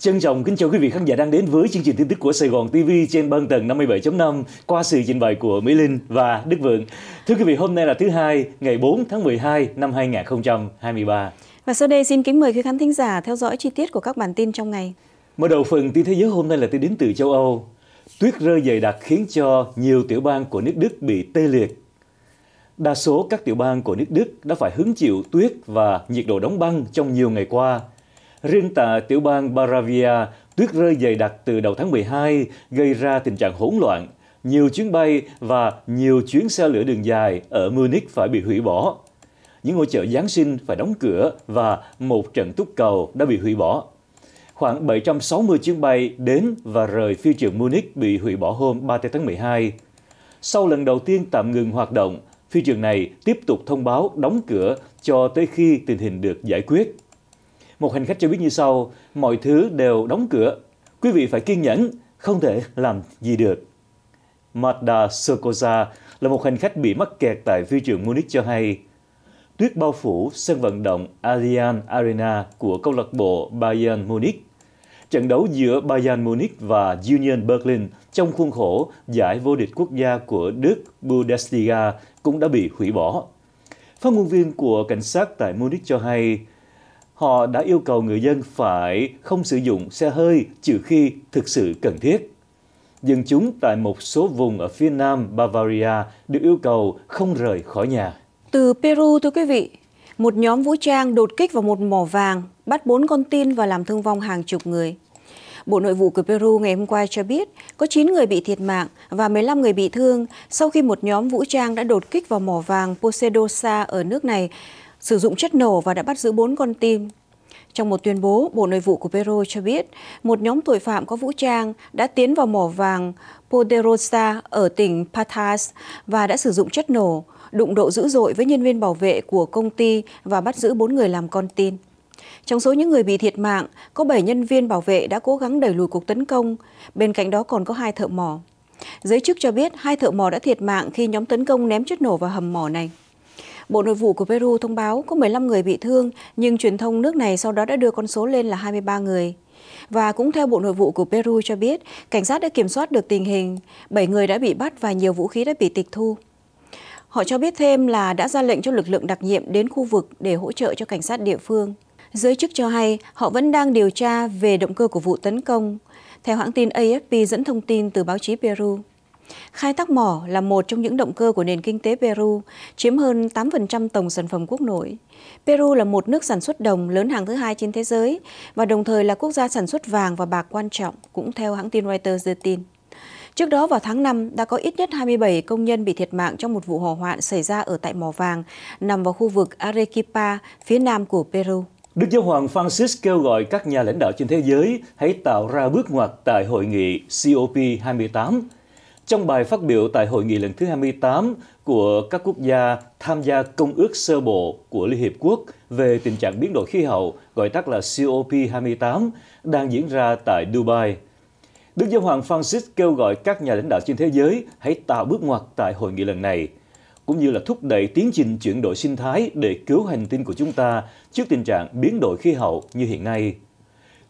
Trân trọng kính chào quý vị khán giả đang đến với chương trình tin tức của Sài Gòn TV trên băng tần 57.5 qua sự trình bày của Mỹ Linh và Đức Vượng. Thưa quý vị, hôm nay là thứ hai, ngày 4 tháng 12 năm 2023. Và sau đây xin kính mời quý khán thính giả theo dõi chi tiết của các bản tin trong ngày. Mở đầu phần tin thế giới hôm nay là tin đến từ châu Âu. Tuyết rơi dày đặc khiến cho nhiều tiểu bang của nước Đức bị tê liệt. Đa số các tiểu bang của nước Đức đã phải hứng chịu tuyết và nhiệt độ đóng băng trong nhiều ngày qua – Riêng tại tiểu bang Baravia, tuyết rơi dày đặc từ đầu tháng 12 gây ra tình trạng hỗn loạn. Nhiều chuyến bay và nhiều chuyến xe lửa đường dài ở Munich phải bị hủy bỏ. Những ngôi chợ Giáng sinh phải đóng cửa và một trận túc cầu đã bị hủy bỏ. Khoảng 760 chuyến bay đến và rời phi trường Munich bị hủy bỏ hôm 3 tháng 12. Sau lần đầu tiên tạm ngừng hoạt động, phi trường này tiếp tục thông báo đóng cửa cho tới khi tình hình được giải quyết một hành khách cho biết như sau, mọi thứ đều đóng cửa. Quý vị phải kiên nhẫn, không thể làm gì được. Magda Sokoza là một hành khách bị mắc kẹt tại phi trường Munich cho hay, tuyết bao phủ sân vận động Allianz Arena của câu lạc bộ Bayern Munich. Trận đấu giữa Bayern Munich và Union Berlin trong khuôn khổ giải vô địch quốc gia của Đức Bundesliga cũng đã bị hủy bỏ. Phát ngôn viên của cảnh sát tại Munich cho hay, họ đã yêu cầu người dân phải không sử dụng xe hơi trừ khi thực sự cần thiết. Dân chúng tại một số vùng ở phía nam Bavaria được yêu cầu không rời khỏi nhà. Từ Peru, thưa quý vị, một nhóm vũ trang đột kích vào một mỏ vàng, bắt bốn con tin và làm thương vong hàng chục người. Bộ Nội vụ của Peru ngày hôm qua cho biết có 9 người bị thiệt mạng và 15 người bị thương sau khi một nhóm vũ trang đã đột kích vào mỏ vàng Posedosa ở nước này sử dụng chất nổ và đã bắt giữ 4 con tin. Trong một tuyên bố, Bộ Nội vụ của Peru cho biết một nhóm tội phạm có vũ trang đã tiến vào mỏ vàng Poderosa ở tỉnh Patas và đã sử dụng chất nổ, đụng độ dữ dội với nhân viên bảo vệ của công ty và bắt giữ 4 người làm con tin. Trong số những người bị thiệt mạng, có 7 nhân viên bảo vệ đã cố gắng đẩy lùi cuộc tấn công, bên cạnh đó còn có hai thợ mỏ. Giới chức cho biết hai thợ mỏ đã thiệt mạng khi nhóm tấn công ném chất nổ vào hầm mỏ này. Bộ Nội vụ của Peru thông báo có 15 người bị thương, nhưng truyền thông nước này sau đó đã đưa con số lên là 23 người. Và cũng theo Bộ Nội vụ của Peru cho biết, cảnh sát đã kiểm soát được tình hình, 7 người đã bị bắt và nhiều vũ khí đã bị tịch thu. Họ cho biết thêm là đã ra lệnh cho lực lượng đặc nhiệm đến khu vực để hỗ trợ cho cảnh sát địa phương. Giới chức cho hay họ vẫn đang điều tra về động cơ của vụ tấn công, theo hãng tin AFP dẫn thông tin từ báo chí Peru. Khai thác mỏ là một trong những động cơ của nền kinh tế Peru, chiếm hơn 8% tổng sản phẩm quốc nội. Peru là một nước sản xuất đồng lớn hàng thứ hai trên thế giới và đồng thời là quốc gia sản xuất vàng và bạc quan trọng, cũng theo hãng tin Reuters đưa tin. Trước đó vào tháng 5 đã có ít nhất 27 công nhân bị thiệt mạng trong một vụ hỏa hoạn xảy ra ở tại mỏ vàng nằm vào khu vực Arequipa, phía nam của Peru. Đức Giáo hoàng Francis kêu gọi các nhà lãnh đạo trên thế giới hãy tạo ra bước ngoặt tại hội nghị COP28 trong bài phát biểu tại hội nghị lần thứ 28 của các quốc gia tham gia Công ước sơ bộ của Liên Hiệp Quốc về tình trạng biến đổi khí hậu, gọi tắt là COP28, đang diễn ra tại Dubai. Đức Giáo Hoàng Francis kêu gọi các nhà lãnh đạo trên thế giới hãy tạo bước ngoặt tại hội nghị lần này, cũng như là thúc đẩy tiến trình chuyển đổi sinh thái để cứu hành tinh của chúng ta trước tình trạng biến đổi khí hậu như hiện nay.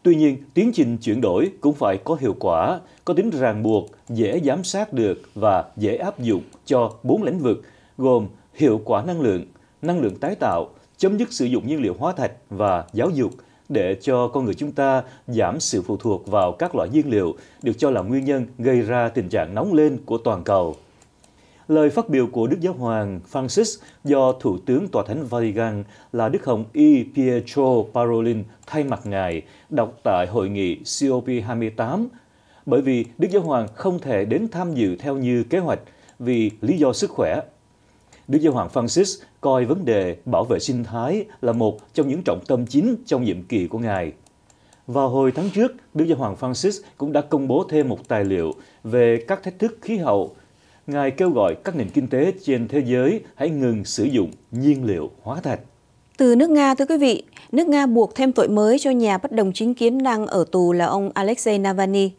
Tuy nhiên, tiến trình chuyển đổi cũng phải có hiệu quả, có tính ràng buộc, dễ giám sát được và dễ áp dụng cho bốn lĩnh vực gồm hiệu quả năng lượng, năng lượng tái tạo, chấm dứt sử dụng nhiên liệu hóa thạch và giáo dục để cho con người chúng ta giảm sự phụ thuộc vào các loại nhiên liệu được cho là nguyên nhân gây ra tình trạng nóng lên của toàn cầu. Lời phát biểu của Đức Giáo Hoàng Francis do Thủ tướng Tòa Thánh Vatican là Đức Hồng Y. Pietro Parolin thay mặt Ngài đọc tại hội nghị COP28 bởi vì Đức Giáo Hoàng không thể đến tham dự theo như kế hoạch vì lý do sức khỏe. Đức Giáo Hoàng Francis coi vấn đề bảo vệ sinh thái là một trong những trọng tâm chính trong nhiệm kỳ của Ngài. Vào hồi tháng trước, Đức Giáo Hoàng Francis cũng đã công bố thêm một tài liệu về các thách thức khí hậu Ngài kêu gọi các nền kinh tế trên thế giới hãy ngừng sử dụng nhiên liệu hóa thạch. Từ nước Nga thưa quý vị, nước Nga buộc thêm tội mới cho nhà bất đồng chính kiến đang ở tù là ông Alexei Navalny.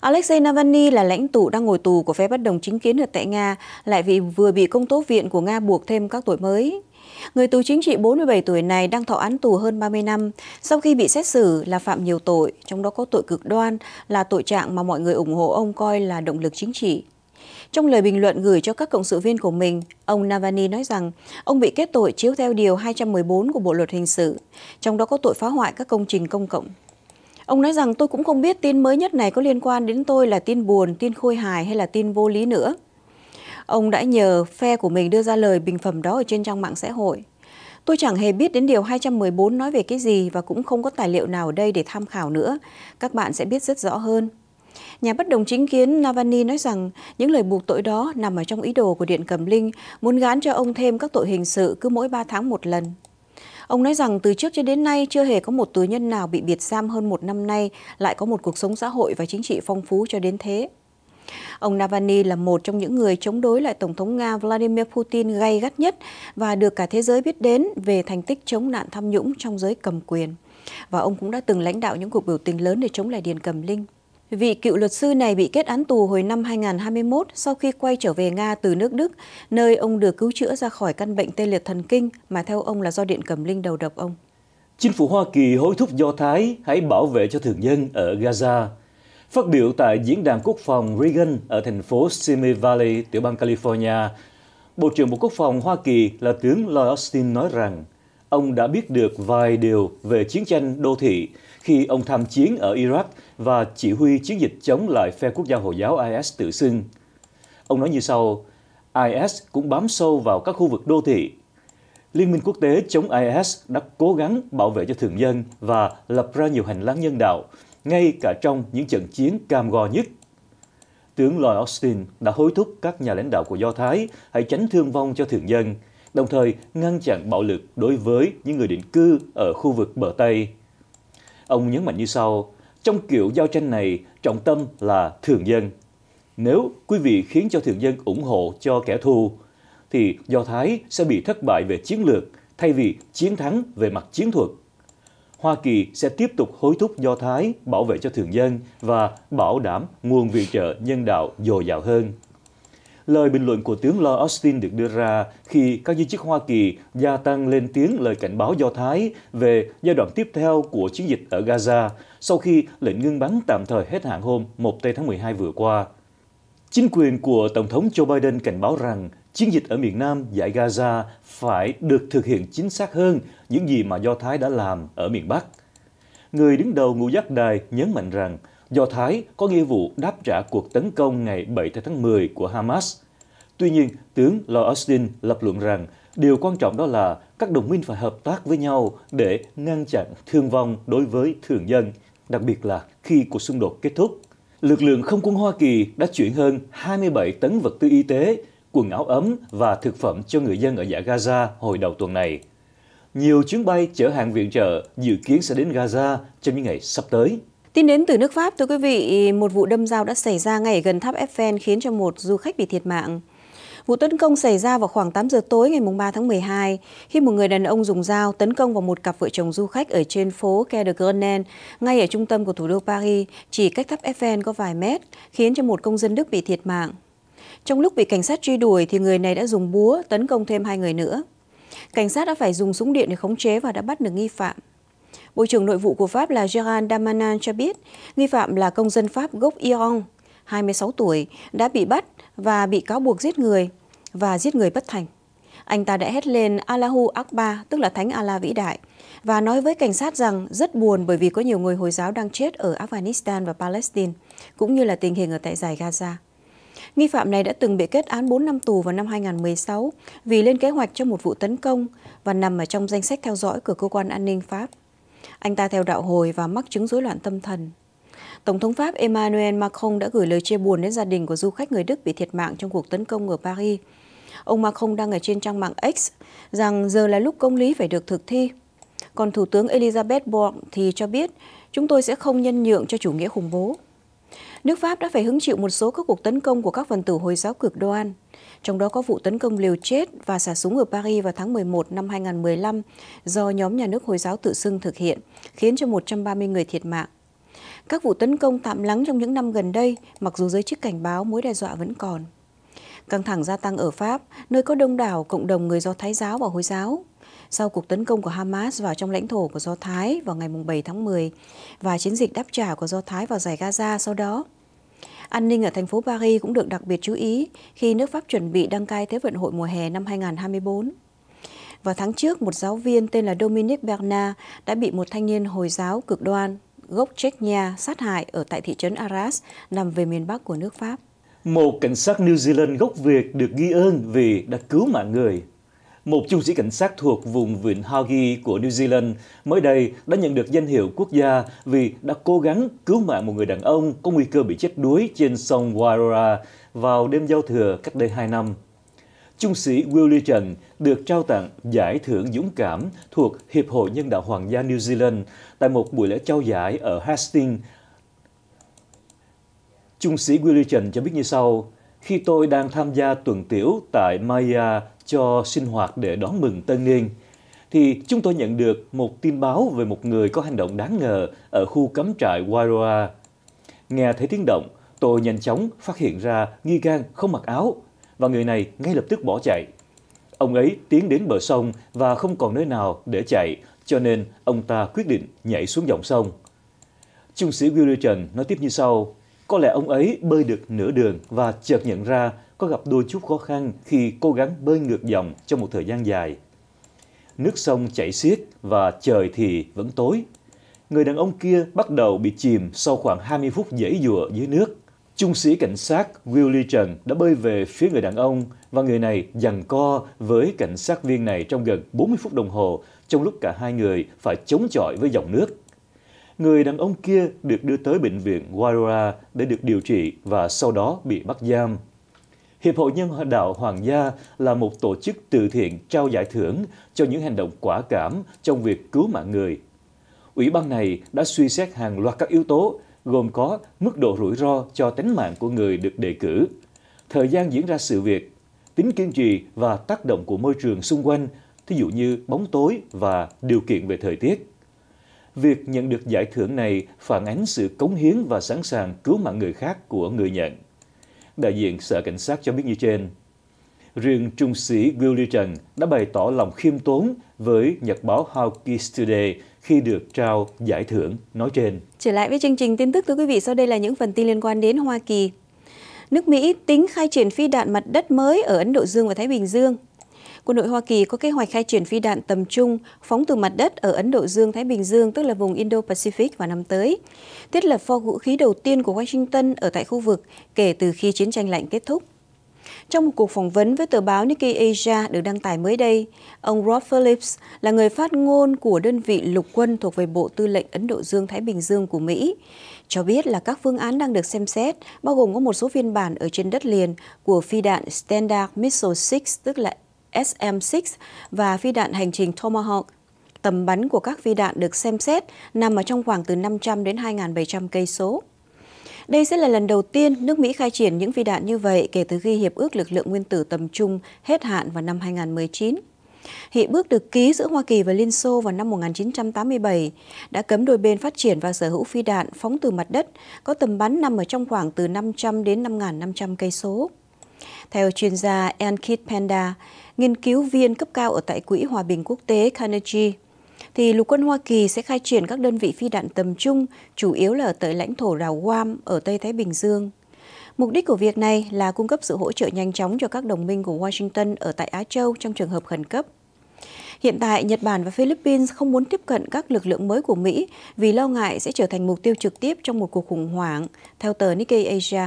Alexei Navalny là lãnh tụ đang ngồi tù của phe bất đồng chính kiến ở tại Nga, lại vì vừa bị công tố viện của Nga buộc thêm các tội mới. Người tù chính trị 47 tuổi này đang thọ án tù hơn 30 năm sau khi bị xét xử là phạm nhiều tội, trong đó có tội cực đoan là tội trạng mà mọi người ủng hộ ông coi là động lực chính trị. Trong lời bình luận gửi cho các cộng sự viên của mình, ông Navani nói rằng ông bị kết tội chiếu theo Điều 214 của Bộ Luật Hình sự, trong đó có tội phá hoại các công trình công cộng. Ông nói rằng tôi cũng không biết tin mới nhất này có liên quan đến tôi là tin buồn, tin khôi hài hay là tin vô lý nữa. Ông đã nhờ phe của mình đưa ra lời bình phẩm đó ở trên trang mạng xã hội. Tôi chẳng hề biết đến điều 214 nói về cái gì và cũng không có tài liệu nào ở đây để tham khảo nữa. Các bạn sẽ biết rất rõ hơn. Nhà bất đồng chính kiến Navani nói rằng những lời buộc tội đó nằm ở trong ý đồ của Điện Cẩm Linh muốn gán cho ông thêm các tội hình sự cứ mỗi 3 tháng một lần. Ông nói rằng từ trước cho đến nay chưa hề có một tù nhân nào bị biệt giam hơn một năm nay lại có một cuộc sống xã hội và chính trị phong phú cho đến thế. Ông Navani là một trong những người chống đối lại Tổng thống Nga Vladimir Putin gay gắt nhất và được cả thế giới biết đến về thành tích chống nạn tham nhũng trong giới cầm quyền. Và ông cũng đã từng lãnh đạo những cuộc biểu tình lớn để chống lại Điền Cầm Linh. Vị cựu luật sư này bị kết án tù hồi năm 2021 sau khi quay trở về Nga từ nước Đức, nơi ông được cứu chữa ra khỏi căn bệnh tê liệt thần kinh mà theo ông là do điện cầm linh đầu độc ông. Chính phủ Hoa Kỳ hối thúc Do Thái hãy bảo vệ cho thường dân ở Gaza. Phát biểu tại Diễn đàn Quốc phòng Reagan ở thành phố Simi Valley, tiểu bang California, Bộ trưởng Bộ Quốc phòng Hoa Kỳ là tướng Lloyd Austin nói rằng ông đã biết được vài điều về chiến tranh đô thị khi ông tham chiến ở Iraq và chỉ huy chiến dịch chống lại phe quốc gia Hồi giáo IS tự xưng. Ông nói như sau, IS cũng bám sâu vào các khu vực đô thị. Liên minh quốc tế chống IS đã cố gắng bảo vệ cho thường dân và lập ra nhiều hành lang nhân đạo, ngay cả trong những trận chiến cam go nhất. Tướng Lloyd Austin đã hối thúc các nhà lãnh đạo của Do Thái hãy tránh thương vong cho thường dân, đồng thời ngăn chặn bạo lực đối với những người định cư ở khu vực bờ Tây. Ông nhấn mạnh như sau, trong kiểu giao tranh này, trọng tâm là thường dân. Nếu quý vị khiến cho thường dân ủng hộ cho kẻ thù, thì Do Thái sẽ bị thất bại về chiến lược thay vì chiến thắng về mặt chiến thuật. Hoa Kỳ sẽ tiếp tục hối thúc Do Thái bảo vệ cho thường dân và bảo đảm nguồn viện trợ nhân đạo dồi dào hơn lời bình luận của tướng Lord Austin được đưa ra khi các giới chức Hoa Kỳ gia tăng lên tiếng lời cảnh báo Do Thái về giai đoạn tiếp theo của chiến dịch ở Gaza sau khi lệnh ngưng bắn tạm thời hết hạn hôm 1 tây tháng 12 vừa qua. Chính quyền của Tổng thống Joe Biden cảnh báo rằng chiến dịch ở miền Nam giải Gaza phải được thực hiện chính xác hơn những gì mà Do Thái đã làm ở miền Bắc. Người đứng đầu ngũ giác đài nhấn mạnh rằng Do Thái có nghĩa vụ đáp trả cuộc tấn công ngày 7 tháng 10 của Hamas. Tuy nhiên, tướng Lord Austin lập luận rằng điều quan trọng đó là các đồng minh phải hợp tác với nhau để ngăn chặn thương vong đối với thường dân, đặc biệt là khi cuộc xung đột kết thúc. Lực lượng không quân Hoa Kỳ đã chuyển hơn 27 tấn vật tư y tế, quần áo ấm và thực phẩm cho người dân ở giải Gaza hồi đầu tuần này. Nhiều chuyến bay chở hàng viện trợ dự kiến sẽ đến Gaza trong những ngày sắp tới. Tin đến từ nước Pháp, thưa quý vị, một vụ đâm dao đã xảy ra ngay gần tháp Eiffel khiến cho một du khách bị thiệt mạng. Vụ tấn công xảy ra vào khoảng 8 giờ tối ngày 3 tháng 12 khi một người đàn ông dùng dao tấn công vào một cặp vợ chồng du khách ở trên phố Quai de Grenelle, ngay ở trung tâm của thủ đô Paris, chỉ cách tháp Eiffel có vài mét, khiến cho một công dân Đức bị thiệt mạng. Trong lúc bị cảnh sát truy đuổi thì người này đã dùng búa tấn công thêm hai người nữa. Cảnh sát đã phải dùng súng điện để khống chế và đã bắt được nghi phạm. Bộ trưởng Nội vụ của Pháp là Gerard Damanin cho biết, nghi phạm là công dân Pháp gốc Iran, 26 tuổi, đã bị bắt và bị cáo buộc giết người và giết người bất thành. Anh ta đã hét lên Allahu Akbar, tức là Thánh Allah vĩ đại, và nói với cảnh sát rằng rất buồn bởi vì có nhiều người Hồi giáo đang chết ở Afghanistan và Palestine, cũng như là tình hình ở tại giải Gaza. Nghi phạm này đã từng bị kết án 4 năm tù vào năm 2016 vì lên kế hoạch cho một vụ tấn công và nằm ở trong danh sách theo dõi của cơ quan an ninh Pháp. Anh ta theo đạo hồi và mắc chứng rối loạn tâm thần. Tổng thống Pháp Emmanuel Macron đã gửi lời chia buồn đến gia đình của du khách người Đức bị thiệt mạng trong cuộc tấn công ở Paris. Ông Macron đang ở trên trang mạng X rằng giờ là lúc công lý phải được thực thi. Còn Thủ tướng Elizabeth Bourne thì cho biết, chúng tôi sẽ không nhân nhượng cho chủ nghĩa khủng bố nước Pháp đã phải hứng chịu một số các cuộc tấn công của các phần tử Hồi giáo cực đoan, trong đó có vụ tấn công liều chết và xả súng ở Paris vào tháng 11 năm 2015 do nhóm nhà nước Hồi giáo tự xưng thực hiện, khiến cho 130 người thiệt mạng. Các vụ tấn công tạm lắng trong những năm gần đây, mặc dù giới chức cảnh báo mối đe dọa vẫn còn. Căng thẳng gia tăng ở Pháp, nơi có đông đảo cộng đồng người Do Thái giáo và Hồi giáo. Sau cuộc tấn công của Hamas vào trong lãnh thổ của Do Thái vào ngày 7 tháng 10 và chiến dịch đáp trả của Do Thái vào giải Gaza sau đó, An ninh ở thành phố Paris cũng được đặc biệt chú ý khi nước Pháp chuẩn bị đăng cai Thế vận hội mùa hè năm 2024. Vào tháng trước, một giáo viên tên là Dominique Bernard đã bị một thanh niên Hồi giáo cực đoan gốc Chechnya sát hại ở tại thị trấn Arras, nằm về miền Bắc của nước Pháp. Một cảnh sát New Zealand gốc Việt được ghi ơn vì đã cứu mạng người một trung sĩ cảnh sát thuộc vùng vịnh Hagi của New Zealand mới đây đã nhận được danh hiệu quốc gia vì đã cố gắng cứu mạng một người đàn ông có nguy cơ bị chết đuối trên sông Wairara vào đêm giao thừa cách đây 2 năm. Trung sĩ Willie Trần được trao tặng Giải thưởng Dũng cảm thuộc Hiệp hội Nhân đạo Hoàng gia New Zealand tại một buổi lễ trao giải ở Hastings. Trung sĩ Willie Trần cho biết như sau, khi tôi đang tham gia tuần tiểu tại Maya cho sinh hoạt để đón mừng tân niên thì chúng tôi nhận được một tin báo về một người có hành động đáng ngờ ở khu cấm trại Wairoa. Nghe thấy tiếng động, tôi nhanh chóng phát hiện ra nghi can không mặc áo và người này ngay lập tức bỏ chạy. Ông ấy tiến đến bờ sông và không còn nơi nào để chạy, cho nên ông ta quyết định nhảy xuống dòng sông. Trung sĩ Willerton nói tiếp như sau, có lẽ ông ấy bơi được nửa đường và chợt nhận ra có gặp đôi chút khó khăn khi cố gắng bơi ngược dòng trong một thời gian dài. Nước sông chảy xiết và trời thì vẫn tối. Người đàn ông kia bắt đầu bị chìm sau khoảng 20 phút dãy dùa dưới nước. Trung sĩ cảnh sát Willie Trần đã bơi về phía người đàn ông và người này giằng co với cảnh sát viên này trong gần 40 phút đồng hồ trong lúc cả hai người phải chống chọi với dòng nước. Người đàn ông kia được đưa tới bệnh viện Wairora để được điều trị và sau đó bị bắt giam. Hiệp hội Nhân đạo Hoàng gia là một tổ chức từ thiện trao giải thưởng cho những hành động quả cảm trong việc cứu mạng người. Ủy ban này đã suy xét hàng loạt các yếu tố, gồm có mức độ rủi ro cho tính mạng của người được đề cử, thời gian diễn ra sự việc, tính kiên trì và tác động của môi trường xung quanh, thí dụ như bóng tối và điều kiện về thời tiết. Việc nhận được giải thưởng này phản ánh sự cống hiến và sẵn sàng cứu mạng người khác của người nhận đại diện Sở Cảnh sát cho biết như trên. Riêng Trung sĩ William đã bày tỏ lòng khiêm tốn với nhật báo Hawkins Today khi được trao giải thưởng nói trên. Trở lại với chương trình tin tức, thưa quý vị, sau đây là những phần tin liên quan đến Hoa Kỳ. Nước Mỹ tính khai triển phi đạn mặt đất mới ở Ấn Độ Dương và Thái Bình Dương. Quân đội Hoa Kỳ có kế hoạch khai triển phi đạn tầm trung phóng từ mặt đất ở Ấn Độ Dương, Thái Bình Dương, tức là vùng Indo-Pacific vào năm tới. Thiết lập kho vũ khí đầu tiên của Washington ở tại khu vực kể từ khi chiến tranh lạnh kết thúc. Trong một cuộc phỏng vấn với tờ báo Nikkei Asia được đăng tải mới đây, ông Rob Phillips là người phát ngôn của đơn vị lục quân thuộc về Bộ Tư lệnh Ấn Độ Dương-Thái Bình Dương của Mỹ, cho biết là các phương án đang được xem xét, bao gồm có một số phiên bản ở trên đất liền của phi đạn Standard Missile 6, tức là SM-6 và phi đạn hành trình Tomahawk. Tầm bắn của các phi đạn được xem xét nằm ở trong khoảng từ 500 đến 2.700 cây số. Đây sẽ là lần đầu tiên nước Mỹ khai triển những phi đạn như vậy kể từ khi Hiệp ước Lực lượng Nguyên tử tầm trung hết hạn vào năm 2019. Hiệp ước được ký giữa Hoa Kỳ và Liên Xô vào năm 1987 đã cấm đôi bên phát triển và sở hữu phi đạn phóng từ mặt đất có tầm bắn nằm ở trong khoảng từ 500 đến 5.500 cây số. Theo chuyên gia Ankit Panda, nghiên cứu viên cấp cao ở tại Quỹ Hòa bình Quốc tế Carnegie, thì lục quân Hoa Kỳ sẽ khai triển các đơn vị phi đạn tầm trung, chủ yếu là ở tại lãnh thổ Rào Guam ở Tây Thái Bình Dương. Mục đích của việc này là cung cấp sự hỗ trợ nhanh chóng cho các đồng minh của Washington ở tại Á Châu trong trường hợp khẩn cấp. Hiện tại, Nhật Bản và Philippines không muốn tiếp cận các lực lượng mới của Mỹ vì lo ngại sẽ trở thành mục tiêu trực tiếp trong một cuộc khủng hoảng, theo tờ Nikkei Asia.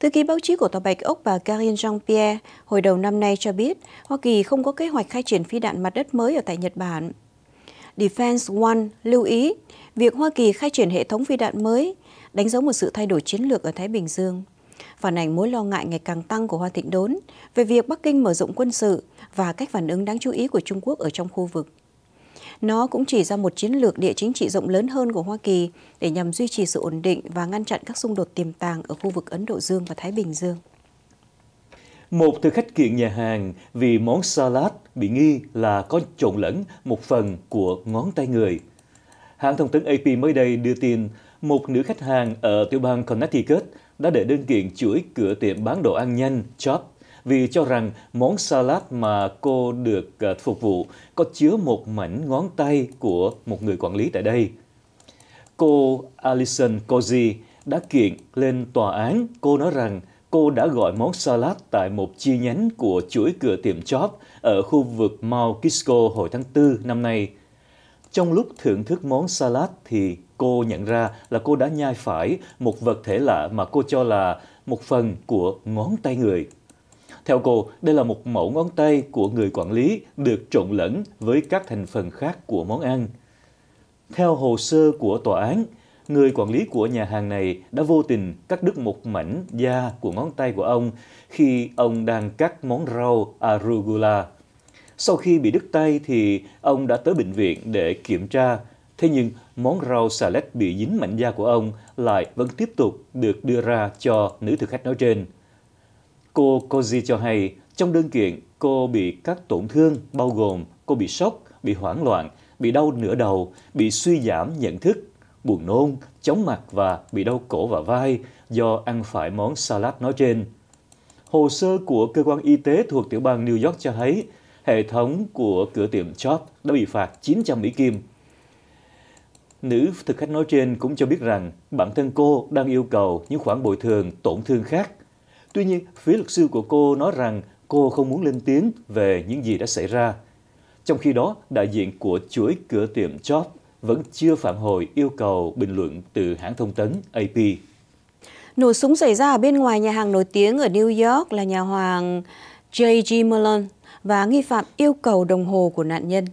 Thư ký báo chí của Tòa Bạch Ốc bà Karine Jean-Pierre hồi đầu năm nay cho biết Hoa Kỳ không có kế hoạch khai triển phi đạn mặt đất mới ở tại Nhật Bản. Defense One lưu ý việc Hoa Kỳ khai triển hệ thống phi đạn mới đánh dấu một sự thay đổi chiến lược ở Thái Bình Dương, phản ảnh mối lo ngại ngày càng tăng của Hoa Thịnh Đốn về việc Bắc Kinh mở rộng quân sự và cách phản ứng đáng chú ý của Trung Quốc ở trong khu vực. Nó cũng chỉ ra một chiến lược địa chính trị rộng lớn hơn của Hoa Kỳ để nhằm duy trì sự ổn định và ngăn chặn các xung đột tiềm tàng ở khu vực Ấn Độ Dương và Thái Bình Dương. Một thực khách kiện nhà hàng vì món salad bị nghi là có trộn lẫn một phần của ngón tay người. Hãng thông tấn AP mới đây đưa tin một nữ khách hàng ở tiểu bang Connecticut đã để đơn kiện chuỗi cửa tiệm bán đồ ăn nhanh Chop vì cho rằng món salad mà cô được ờ, phục vụ có chứa một mảnh ngón tay của một người quản lý tại đây. Cô Alison Cozy đã kiện lên tòa án. Cô nói rằng cô đã gọi món salad tại một chi nhánh của chuỗi cửa tiệm Chop ở khu vực Mount Kisco hồi tháng 4 năm nay. Trong lúc thưởng thức món salad thì cô nhận ra là cô đã nhai phải một vật thể lạ mà cô cho là một phần của ngón tay người. Theo cô, đây là một mẫu ngón tay của người quản lý được trộn lẫn với các thành phần khác của món ăn. Theo hồ sơ của tòa án, người quản lý của nhà hàng này đã vô tình cắt đứt một mảnh da của ngón tay của ông khi ông đang cắt món rau arugula. Sau khi bị đứt tay thì ông đã tới bệnh viện để kiểm tra, thế nhưng món rau salad bị dính mảnh da của ông lại vẫn tiếp tục được đưa ra cho nữ thực khách nói trên. Cô Cozy cho hay trong đơn kiện cô bị các tổn thương bao gồm cô bị sốc, bị hoảng loạn, bị đau nửa đầu, bị suy giảm nhận thức, buồn nôn, chóng mặt và bị đau cổ và vai do ăn phải món salad nói trên. Hồ sơ của cơ quan y tế thuộc tiểu bang New York cho thấy hệ thống của cửa tiệm Chop đã bị phạt 900 Mỹ Kim. Nữ thực khách nói trên cũng cho biết rằng bản thân cô đang yêu cầu những khoản bồi thường tổn thương khác Tuy nhiên, phía luật sư của cô nói rằng cô không muốn lên tiếng về những gì đã xảy ra. Trong khi đó, đại diện của chuỗi cửa tiệm Job vẫn chưa phản hồi yêu cầu bình luận từ hãng thông tấn AP. Nổ súng xảy ra ở bên ngoài nhà hàng nổi tiếng ở New York là nhà hoàng J.G. Malone và nghi phạm yêu cầu đồng hồ của nạn nhân.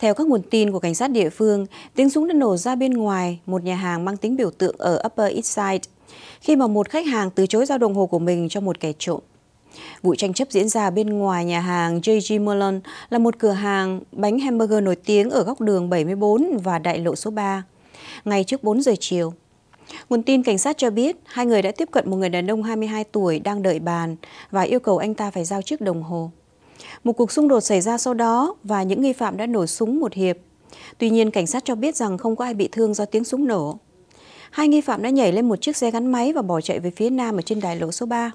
Theo các nguồn tin của cảnh sát địa phương, tiếng súng đã nổ ra bên ngoài một nhà hàng mang tính biểu tượng ở Upper East Side khi mà một khách hàng từ chối giao đồng hồ của mình cho một kẻ trộm. Vụ tranh chấp diễn ra bên ngoài nhà hàng J. G. Merlin là một cửa hàng bánh hamburger nổi tiếng ở góc đường 74 và đại lộ số 3, ngay trước 4 giờ chiều. Nguồn tin cảnh sát cho biết hai người đã tiếp cận một người đàn ông 22 tuổi đang đợi bàn và yêu cầu anh ta phải giao chiếc đồng hồ. Một cuộc xung đột xảy ra sau đó và những nghi phạm đã nổ súng một hiệp. Tuy nhiên, cảnh sát cho biết rằng không có ai bị thương do tiếng súng nổ hai nghi phạm đã nhảy lên một chiếc xe gắn máy và bỏ chạy về phía nam ở trên đại lộ số 3.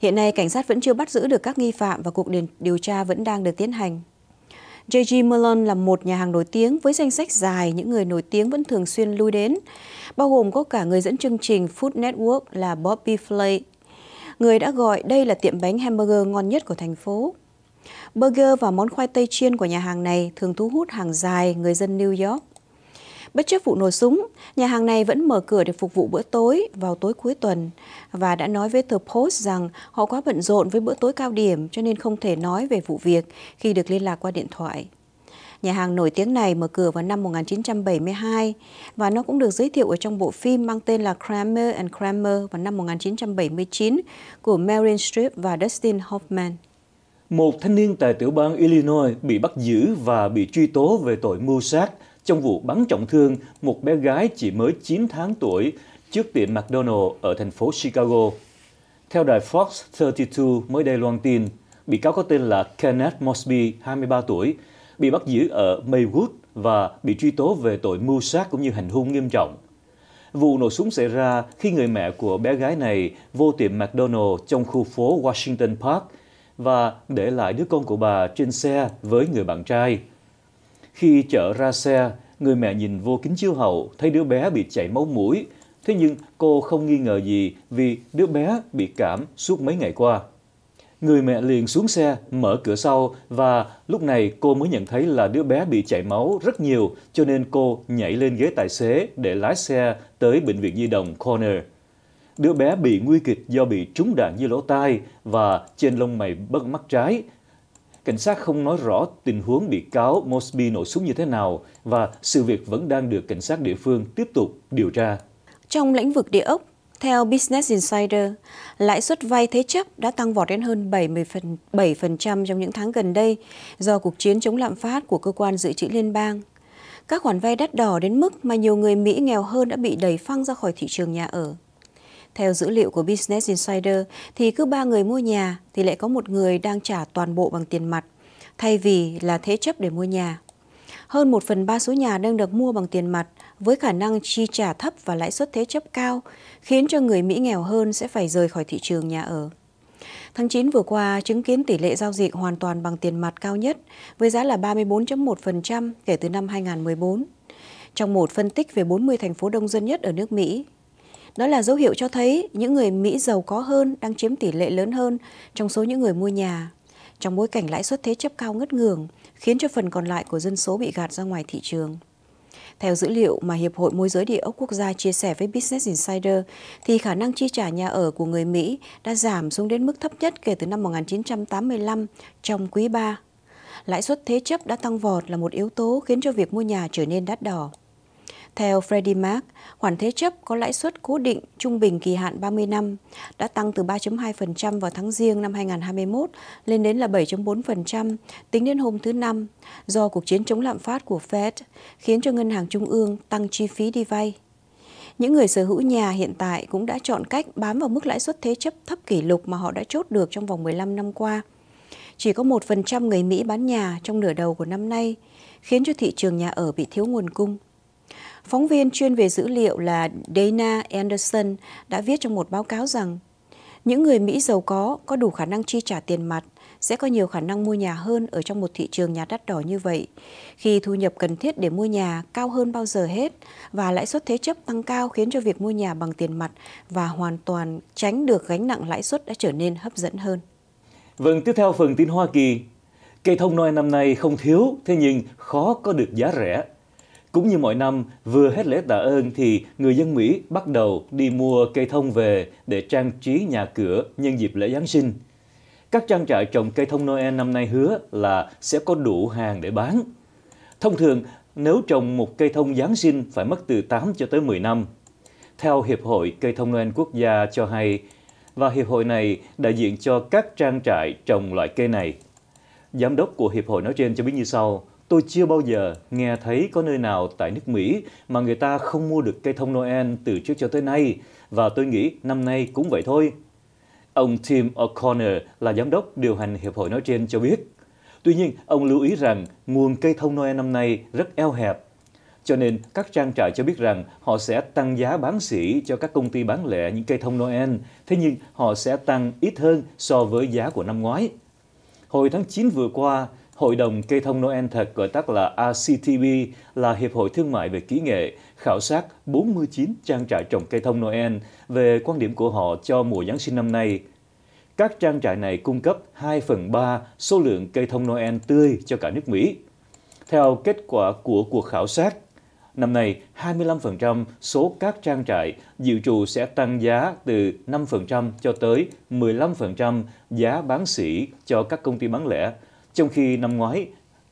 Hiện nay, cảnh sát vẫn chưa bắt giữ được các nghi phạm và cuộc điều tra vẫn đang được tiến hành. JG Malone là một nhà hàng nổi tiếng với danh sách dài những người nổi tiếng vẫn thường xuyên lui đến, bao gồm có cả người dẫn chương trình Food Network là Bobby Flay, người đã gọi đây là tiệm bánh hamburger ngon nhất của thành phố. Burger và món khoai tây chiên của nhà hàng này thường thu hút hàng dài người dân New York. Bất chấp vụ nổ súng, nhà hàng này vẫn mở cửa để phục vụ bữa tối vào tối cuối tuần và đã nói với The Post rằng họ quá bận rộn với bữa tối cao điểm cho nên không thể nói về vụ việc khi được liên lạc qua điện thoại. Nhà hàng nổi tiếng này mở cửa vào năm 1972 và nó cũng được giới thiệu ở trong bộ phim mang tên là Kramer and Kramer vào năm 1979 của Meryl Strip và Dustin Hoffman. Một thanh niên tại tiểu bang Illinois bị bắt giữ và bị truy tố về tội mưu sát trong vụ bắn trọng thương một bé gái chỉ mới 9 tháng tuổi trước tiệm McDonald ở thành phố Chicago. Theo đài Fox 32 mới đây loan tin, bị cáo có tên là Kenneth Mosby, 23 tuổi, bị bắt giữ ở Maywood và bị truy tố về tội mưu sát cũng như hành hung nghiêm trọng. Vụ nổ súng xảy ra khi người mẹ của bé gái này vô tiệm McDonald trong khu phố Washington Park và để lại đứa con của bà trên xe với người bạn trai. Khi chở ra xe, người mẹ nhìn vô kính chiếu hậu, thấy đứa bé bị chảy máu mũi. Thế nhưng cô không nghi ngờ gì vì đứa bé bị cảm suốt mấy ngày qua. Người mẹ liền xuống xe, mở cửa sau và lúc này cô mới nhận thấy là đứa bé bị chảy máu rất nhiều cho nên cô nhảy lên ghế tài xế để lái xe tới Bệnh viện Di đồng Corner. Đứa bé bị nguy kịch do bị trúng đạn như lỗ tai và trên lông mày bất mắt trái cảnh sát không nói rõ tình huống bị cáo Mosby nổ súng như thế nào và sự việc vẫn đang được cảnh sát địa phương tiếp tục điều tra. Trong lĩnh vực địa ốc, theo Business Insider, lãi suất vay thế chấp đã tăng vọt đến hơn 77% trong những tháng gần đây do cuộc chiến chống lạm phát của cơ quan dự trữ liên bang. Các khoản vay đắt đỏ đến mức mà nhiều người Mỹ nghèo hơn đã bị đẩy phăng ra khỏi thị trường nhà ở. Theo dữ liệu của Business Insider, thì cứ 3 người mua nhà thì lại có một người đang trả toàn bộ bằng tiền mặt, thay vì là thế chấp để mua nhà. Hơn 1 phần 3 số nhà đang được mua bằng tiền mặt với khả năng chi trả thấp và lãi suất thế chấp cao, khiến cho người Mỹ nghèo hơn sẽ phải rời khỏi thị trường nhà ở. Tháng 9 vừa qua chứng kiến tỷ lệ giao dịch hoàn toàn bằng tiền mặt cao nhất với giá là 34.1% kể từ năm 2014. Trong một phân tích về 40 thành phố đông dân nhất ở nước Mỹ, đó là dấu hiệu cho thấy những người Mỹ giàu có hơn đang chiếm tỷ lệ lớn hơn trong số những người mua nhà. Trong bối cảnh lãi suất thế chấp cao ngất ngường, khiến cho phần còn lại của dân số bị gạt ra ngoài thị trường. Theo dữ liệu mà Hiệp hội Môi giới Địa ốc Quốc gia chia sẻ với Business Insider, thì khả năng chi trả nhà ở của người Mỹ đã giảm xuống đến mức thấp nhất kể từ năm 1985 trong quý 3. Lãi suất thế chấp đã tăng vọt là một yếu tố khiến cho việc mua nhà trở nên đắt đỏ. Theo Freddie Mac, khoản thế chấp có lãi suất cố định trung bình kỳ hạn 30 năm đã tăng từ 3.2% vào tháng riêng năm 2021 lên đến là 7.4% tính đến hôm thứ Năm do cuộc chiến chống lạm phát của Fed khiến cho ngân hàng trung ương tăng chi phí đi vay. Những người sở hữu nhà hiện tại cũng đã chọn cách bám vào mức lãi suất thế chấp thấp kỷ lục mà họ đã chốt được trong vòng 15 năm qua. Chỉ có 1% người Mỹ bán nhà trong nửa đầu của năm nay, khiến cho thị trường nhà ở bị thiếu nguồn cung. Phóng viên chuyên về dữ liệu là Dana Anderson đã viết trong một báo cáo rằng những người Mỹ giàu có có đủ khả năng chi trả tiền mặt sẽ có nhiều khả năng mua nhà hơn ở trong một thị trường nhà đắt đỏ như vậy, khi thu nhập cần thiết để mua nhà cao hơn bao giờ hết và lãi suất thế chấp tăng cao khiến cho việc mua nhà bằng tiền mặt và hoàn toàn tránh được gánh nặng lãi suất đã trở nên hấp dẫn hơn. Vâng, tiếp theo phần tin Hoa Kỳ. Cây thông noel năm nay không thiếu, thế nhưng khó có được giá rẻ cũng như mọi năm, vừa hết lễ tạ ơn thì người dân Mỹ bắt đầu đi mua cây thông về để trang trí nhà cửa nhân dịp lễ Giáng sinh. Các trang trại trồng cây thông Noel năm nay hứa là sẽ có đủ hàng để bán. Thông thường, nếu trồng một cây thông Giáng sinh phải mất từ 8 cho tới 10 năm. Theo Hiệp hội Cây thông Noel Quốc gia cho hay, và hiệp hội này đại diện cho các trang trại trồng loại cây này. Giám đốc của hiệp hội nói trên cho biết như sau, Tôi chưa bao giờ nghe thấy có nơi nào tại nước Mỹ mà người ta không mua được cây thông Noel từ trước cho tới nay, và tôi nghĩ năm nay cũng vậy thôi. Ông Tim O'Connor là giám đốc điều hành hiệp hội nói trên cho biết. Tuy nhiên, ông lưu ý rằng nguồn cây thông Noel năm nay rất eo hẹp. Cho nên, các trang trại cho biết rằng họ sẽ tăng giá bán sỉ cho các công ty bán lẻ những cây thông Noel, thế nhưng họ sẽ tăng ít hơn so với giá của năm ngoái. Hồi tháng 9 vừa qua, Hội đồng Cây thông Noel thật gọi tắt là ACTB là Hiệp hội Thương mại về Kỹ nghệ, khảo sát 49 trang trại trồng cây thông Noel về quan điểm của họ cho mùa Giáng sinh năm nay. Các trang trại này cung cấp 2 phần 3 số lượng cây thông Noel tươi cho cả nước Mỹ. Theo kết quả của cuộc khảo sát, năm nay 25% số các trang trại dự trù sẽ tăng giá từ 5% cho tới 15% giá bán sỉ cho các công ty bán lẻ trong khi năm ngoái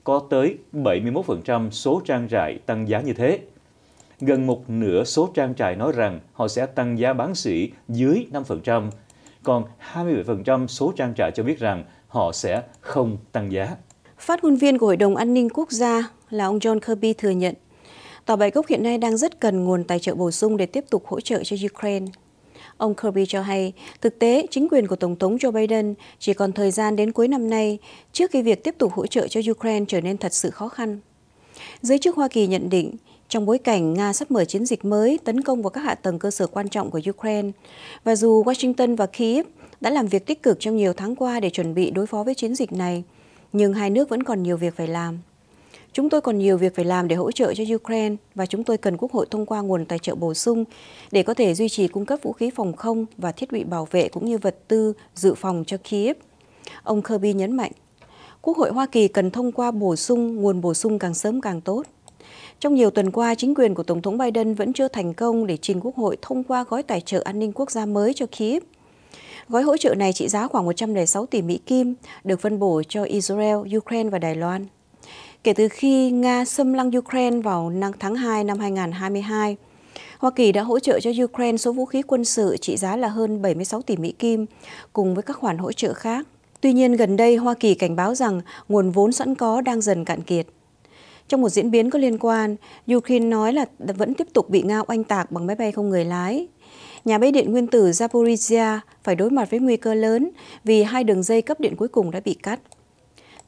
có tới 71% số trang trại tăng giá như thế. Gần một nửa số trang trại nói rằng họ sẽ tăng giá bán sỉ dưới 5%, còn 27% số trang trại cho biết rằng họ sẽ không tăng giá. Phát ngôn viên của Hội đồng An ninh Quốc gia là ông John Kirby thừa nhận, Tòa Bạch Gốc hiện nay đang rất cần nguồn tài trợ bổ sung để tiếp tục hỗ trợ cho Ukraine. Ông Kirby cho hay, thực tế, chính quyền của Tổng thống Joe Biden chỉ còn thời gian đến cuối năm nay trước khi việc tiếp tục hỗ trợ cho Ukraine trở nên thật sự khó khăn. Giới chức Hoa Kỳ nhận định, trong bối cảnh Nga sắp mở chiến dịch mới tấn công vào các hạ tầng cơ sở quan trọng của Ukraine, và dù Washington và Kyiv đã làm việc tích cực trong nhiều tháng qua để chuẩn bị đối phó với chiến dịch này, nhưng hai nước vẫn còn nhiều việc phải làm. Chúng tôi còn nhiều việc phải làm để hỗ trợ cho Ukraine và chúng tôi cần Quốc hội thông qua nguồn tài trợ bổ sung để có thể duy trì cung cấp vũ khí phòng không và thiết bị bảo vệ cũng như vật tư dự phòng cho Kiev. Ông Kirby nhấn mạnh, Quốc hội Hoa Kỳ cần thông qua bổ sung nguồn bổ sung càng sớm càng tốt. Trong nhiều tuần qua, chính quyền của Tổng thống Biden vẫn chưa thành công để trình Quốc hội thông qua gói tài trợ an ninh quốc gia mới cho Kiev. Gói hỗ trợ này trị giá khoảng 106 tỷ Mỹ Kim, được phân bổ cho Israel, Ukraine và Đài Loan kể từ khi Nga xâm lăng Ukraine vào năm tháng 2 năm 2022. Hoa Kỳ đã hỗ trợ cho Ukraine số vũ khí quân sự trị giá là hơn 76 tỷ Mỹ Kim, cùng với các khoản hỗ trợ khác. Tuy nhiên, gần đây Hoa Kỳ cảnh báo rằng nguồn vốn sẵn có đang dần cạn kiệt. Trong một diễn biến có liên quan, Ukraine nói là vẫn tiếp tục bị Nga oanh tạc bằng máy bay không người lái. Nhà máy điện nguyên tử Zaporizhia phải đối mặt với nguy cơ lớn vì hai đường dây cấp điện cuối cùng đã bị cắt.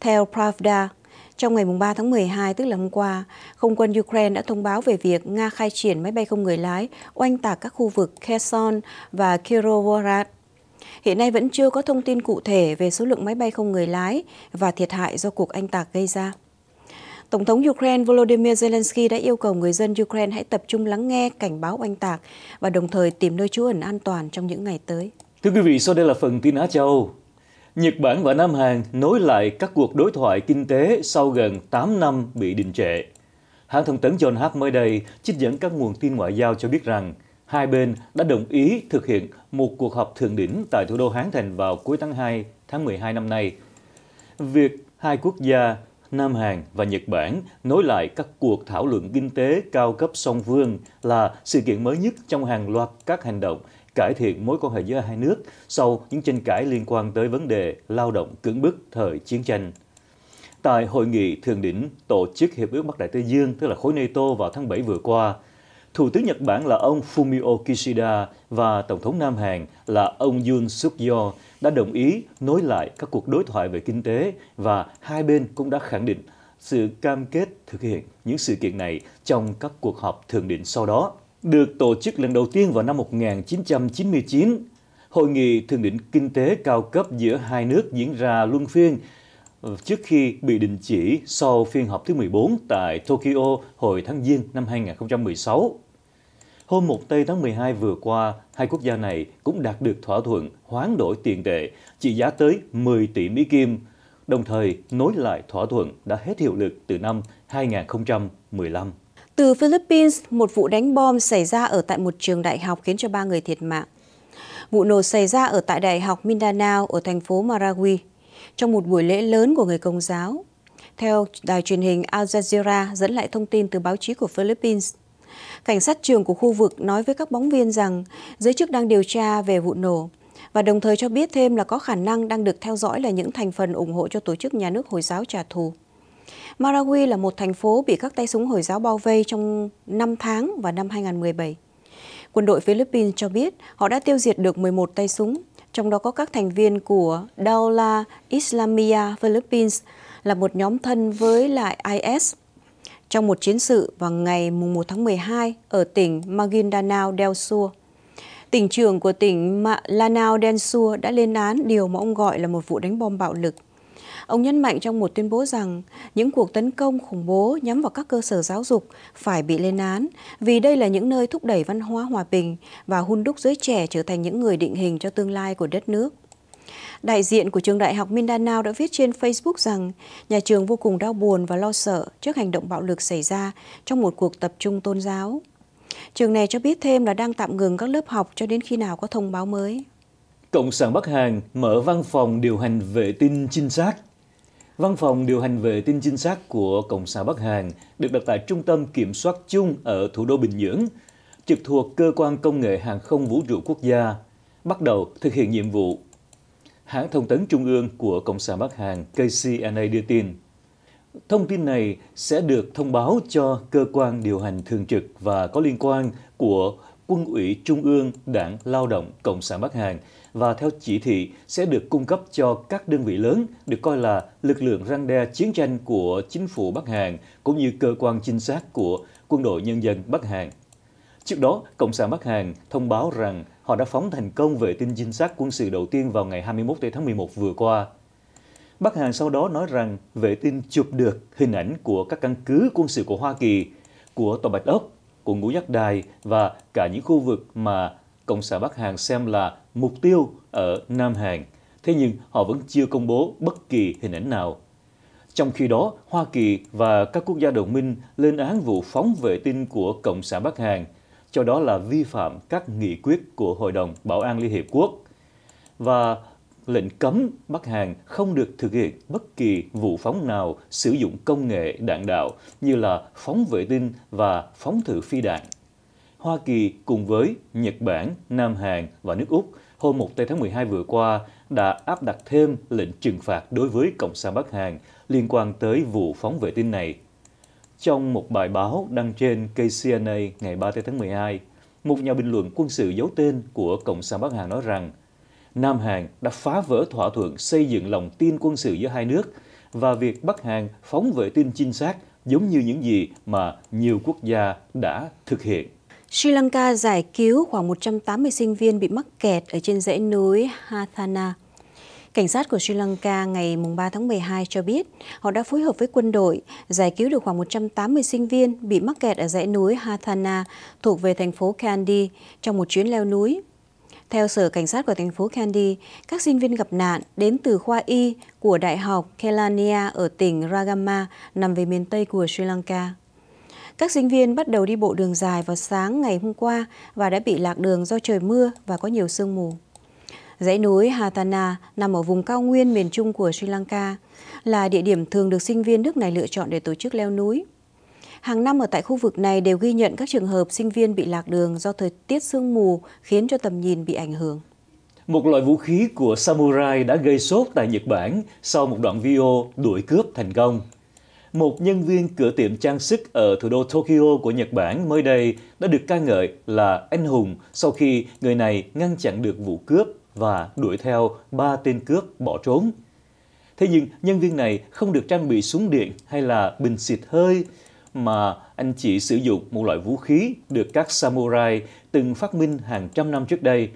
Theo Pravda, trong ngày 3 tháng 12, tức là hôm qua, không quân Ukraine đã thông báo về việc Nga khai triển máy bay không người lái oanh tạc các khu vực Kherson và Kirovohrad. Hiện nay vẫn chưa có thông tin cụ thể về số lượng máy bay không người lái và thiệt hại do cuộc anh tạc gây ra. Tổng thống Ukraine Volodymyr Zelensky đã yêu cầu người dân Ukraine hãy tập trung lắng nghe cảnh báo oanh tạc và đồng thời tìm nơi trú ẩn an toàn trong những ngày tới. Thưa quý vị, sau đây là phần tin Á Châu. Nhật Bản và Nam Hàn nối lại các cuộc đối thoại kinh tế sau gần 8 năm bị đình trệ. Hãng thông tấn John Hap mới đây trích dẫn các nguồn tin ngoại giao cho biết rằng hai bên đã đồng ý thực hiện một cuộc họp thượng đỉnh tại thủ đô Hán Thành vào cuối tháng 2, tháng 12 năm nay. Việc hai quốc gia Nam Hàn và Nhật Bản nối lại các cuộc thảo luận kinh tế cao cấp song phương là sự kiện mới nhất trong hàng loạt các hành động cải thiện mối quan hệ giữa hai nước sau những tranh cãi liên quan tới vấn đề lao động cưỡng bức thời chiến tranh. Tại hội nghị thượng đỉnh tổ chức Hiệp ước Bắc Đại Tây Dương, tức là khối NATO vào tháng 7 vừa qua, Thủ tướng Nhật Bản là ông Fumio Kishida và Tổng thống Nam Hàn là ông Yoon suk yeol đã đồng ý nối lại các cuộc đối thoại về kinh tế và hai bên cũng đã khẳng định sự cam kết thực hiện những sự kiện này trong các cuộc họp thượng đỉnh sau đó được tổ chức lần đầu tiên vào năm 1999. Hội nghị thượng đỉnh kinh tế cao cấp giữa hai nước diễn ra luân phiên ờ, trước khi bị đình chỉ sau phiên họp thứ 14 tại Tokyo hồi tháng Giêng năm 2016. Hôm 1 Tây tháng 12 vừa qua, hai quốc gia này cũng đạt được thỏa thuận hoán đổi tiền tệ trị giá tới 10 tỷ Mỹ Kim, đồng thời nối lại thỏa thuận đã hết hiệu lực từ năm 2015. Từ Philippines, một vụ đánh bom xảy ra ở tại một trường đại học khiến cho ba người thiệt mạng. Vụ nổ xảy ra ở tại Đại học Mindanao ở thành phố Marawi trong một buổi lễ lớn của người Công giáo. Theo đài truyền hình Al Jazeera dẫn lại thông tin từ báo chí của Philippines, cảnh sát trường của khu vực nói với các bóng viên rằng giới chức đang điều tra về vụ nổ và đồng thời cho biết thêm là có khả năng đang được theo dõi là những thành phần ủng hộ cho tổ chức nhà nước Hồi giáo trả thù. Marawi là một thành phố bị các tay súng Hồi giáo bao vây trong 5 tháng vào năm 2017. Quân đội Philippines cho biết họ đã tiêu diệt được 11 tay súng, trong đó có các thành viên của Daula Islamia Philippines là một nhóm thân với lại IS. Trong một chiến sự vào ngày 1 tháng 12 ở tỉnh Maguindanao del Sur, tỉnh trưởng của tỉnh Lanao del Sur đã lên án điều mà ông gọi là một vụ đánh bom bạo lực. Ông nhấn mạnh trong một tuyên bố rằng những cuộc tấn công khủng bố nhắm vào các cơ sở giáo dục phải bị lên án vì đây là những nơi thúc đẩy văn hóa hòa bình và hun đúc giới trẻ trở thành những người định hình cho tương lai của đất nước. Đại diện của trường đại học Mindanao đã viết trên Facebook rằng nhà trường vô cùng đau buồn và lo sợ trước hành động bạo lực xảy ra trong một cuộc tập trung tôn giáo. Trường này cho biết thêm là đang tạm ngừng các lớp học cho đến khi nào có thông báo mới. Cộng sản Bắc Hàn mở văn phòng điều hành vệ tinh trinh sát Văn phòng điều hành về tin chính xác của Cộng sản Bắc Hàn được đặt tại Trung tâm Kiểm soát chung ở thủ đô Bình Nhưỡng, trực thuộc Cơ quan Công nghệ Hàng không Vũ trụ Quốc gia, bắt đầu thực hiện nhiệm vụ. Hãng thông tấn trung ương của Cộng sản Bắc Hàn KCNA đưa tin, thông tin này sẽ được thông báo cho cơ quan điều hành thường trực và có liên quan của Quân ủy Trung ương Đảng Lao động Cộng sản Bắc Hàn – và theo chỉ thị sẽ được cung cấp cho các đơn vị lớn được coi là lực lượng răng đe chiến tranh của chính phủ Bắc Hàn cũng như cơ quan trinh sát của quân đội nhân dân Bắc Hàn. Trước đó, Cộng sản Bắc Hàn thông báo rằng họ đã phóng thành công vệ tinh trinh sát quân sự đầu tiên vào ngày 21 tháng 11 vừa qua. Bắc Hàn sau đó nói rằng vệ tinh chụp được hình ảnh của các căn cứ quân sự của Hoa Kỳ, của Tòa Bạch Ốc, của Ngũ Giác Đài và cả những khu vực mà Cộng sản Bắc Hàn xem là mục tiêu ở Nam Hàn, thế nhưng họ vẫn chưa công bố bất kỳ hình ảnh nào. Trong khi đó, Hoa Kỳ và các quốc gia đồng minh lên án vụ phóng vệ tinh của Cộng sản Bắc Hàn, cho đó là vi phạm các nghị quyết của Hội đồng Bảo an Liên Hiệp Quốc. Và lệnh cấm Bắc Hàn không được thực hiện bất kỳ vụ phóng nào sử dụng công nghệ đạn đạo như là phóng vệ tinh và phóng thử phi đạn. Hoa Kỳ cùng với Nhật Bản, Nam Hàn và nước Úc hôm 1 tây tháng 12 vừa qua đã áp đặt thêm lệnh trừng phạt đối với Cộng sản Bắc Hàn liên quan tới vụ phóng vệ tinh này. Trong một bài báo đăng trên KCNA ngày 3 tây tháng 12, một nhà bình luận quân sự giấu tên của Cộng sản Bắc Hàn nói rằng Nam Hàn đã phá vỡ thỏa thuận xây dựng lòng tin quân sự giữa hai nước và việc Bắc Hàn phóng vệ tinh chính xác giống như những gì mà nhiều quốc gia đã thực hiện. Sri Lanka giải cứu khoảng 180 sinh viên bị mắc kẹt ở trên dãy núi Hathana. Cảnh sát của Sri Lanka ngày 3 tháng 12 cho biết họ đã phối hợp với quân đội giải cứu được khoảng 180 sinh viên bị mắc kẹt ở dãy núi Hathana thuộc về thành phố Kandy trong một chuyến leo núi. Theo Sở Cảnh sát của thành phố Kandy, các sinh viên gặp nạn đến từ khoa Y của Đại học Kelania ở tỉnh Ragama nằm về miền Tây của Sri Lanka. Các sinh viên bắt đầu đi bộ đường dài vào sáng ngày hôm qua và đã bị lạc đường do trời mưa và có nhiều sương mù. Dãy núi Hatana nằm ở vùng cao nguyên miền trung của Sri Lanka, là địa điểm thường được sinh viên nước này lựa chọn để tổ chức leo núi. Hàng năm ở tại khu vực này đều ghi nhận các trường hợp sinh viên bị lạc đường do thời tiết sương mù khiến cho tầm nhìn bị ảnh hưởng. Một loại vũ khí của samurai đã gây sốt tại Nhật Bản sau một đoạn video đuổi cướp thành công một nhân viên cửa tiệm trang sức ở thủ đô Tokyo của Nhật Bản mới đây đã được ca ngợi là anh hùng sau khi người này ngăn chặn được vụ cướp và đuổi theo ba tên cướp bỏ trốn. Thế nhưng nhân viên này không được trang bị súng điện hay là bình xịt hơi mà anh chỉ sử dụng một loại vũ khí được các samurai từng phát minh hàng trăm năm trước đây.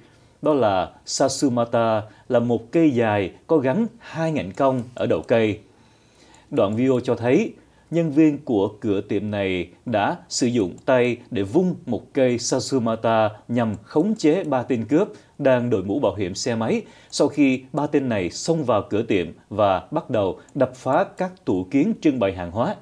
Đó là Sasumata là một cây dài có gắn hai ngạnh cong ở đầu cây. Đoạn video cho thấy nhân viên của cửa tiệm này đã sử dụng tay để vung một cây Sasumata nhằm khống chế ba tên cướp đang đội mũ bảo hiểm xe máy sau khi ba tên này xông vào cửa tiệm và bắt đầu đập phá các tủ kiến trưng bày hàng hóa.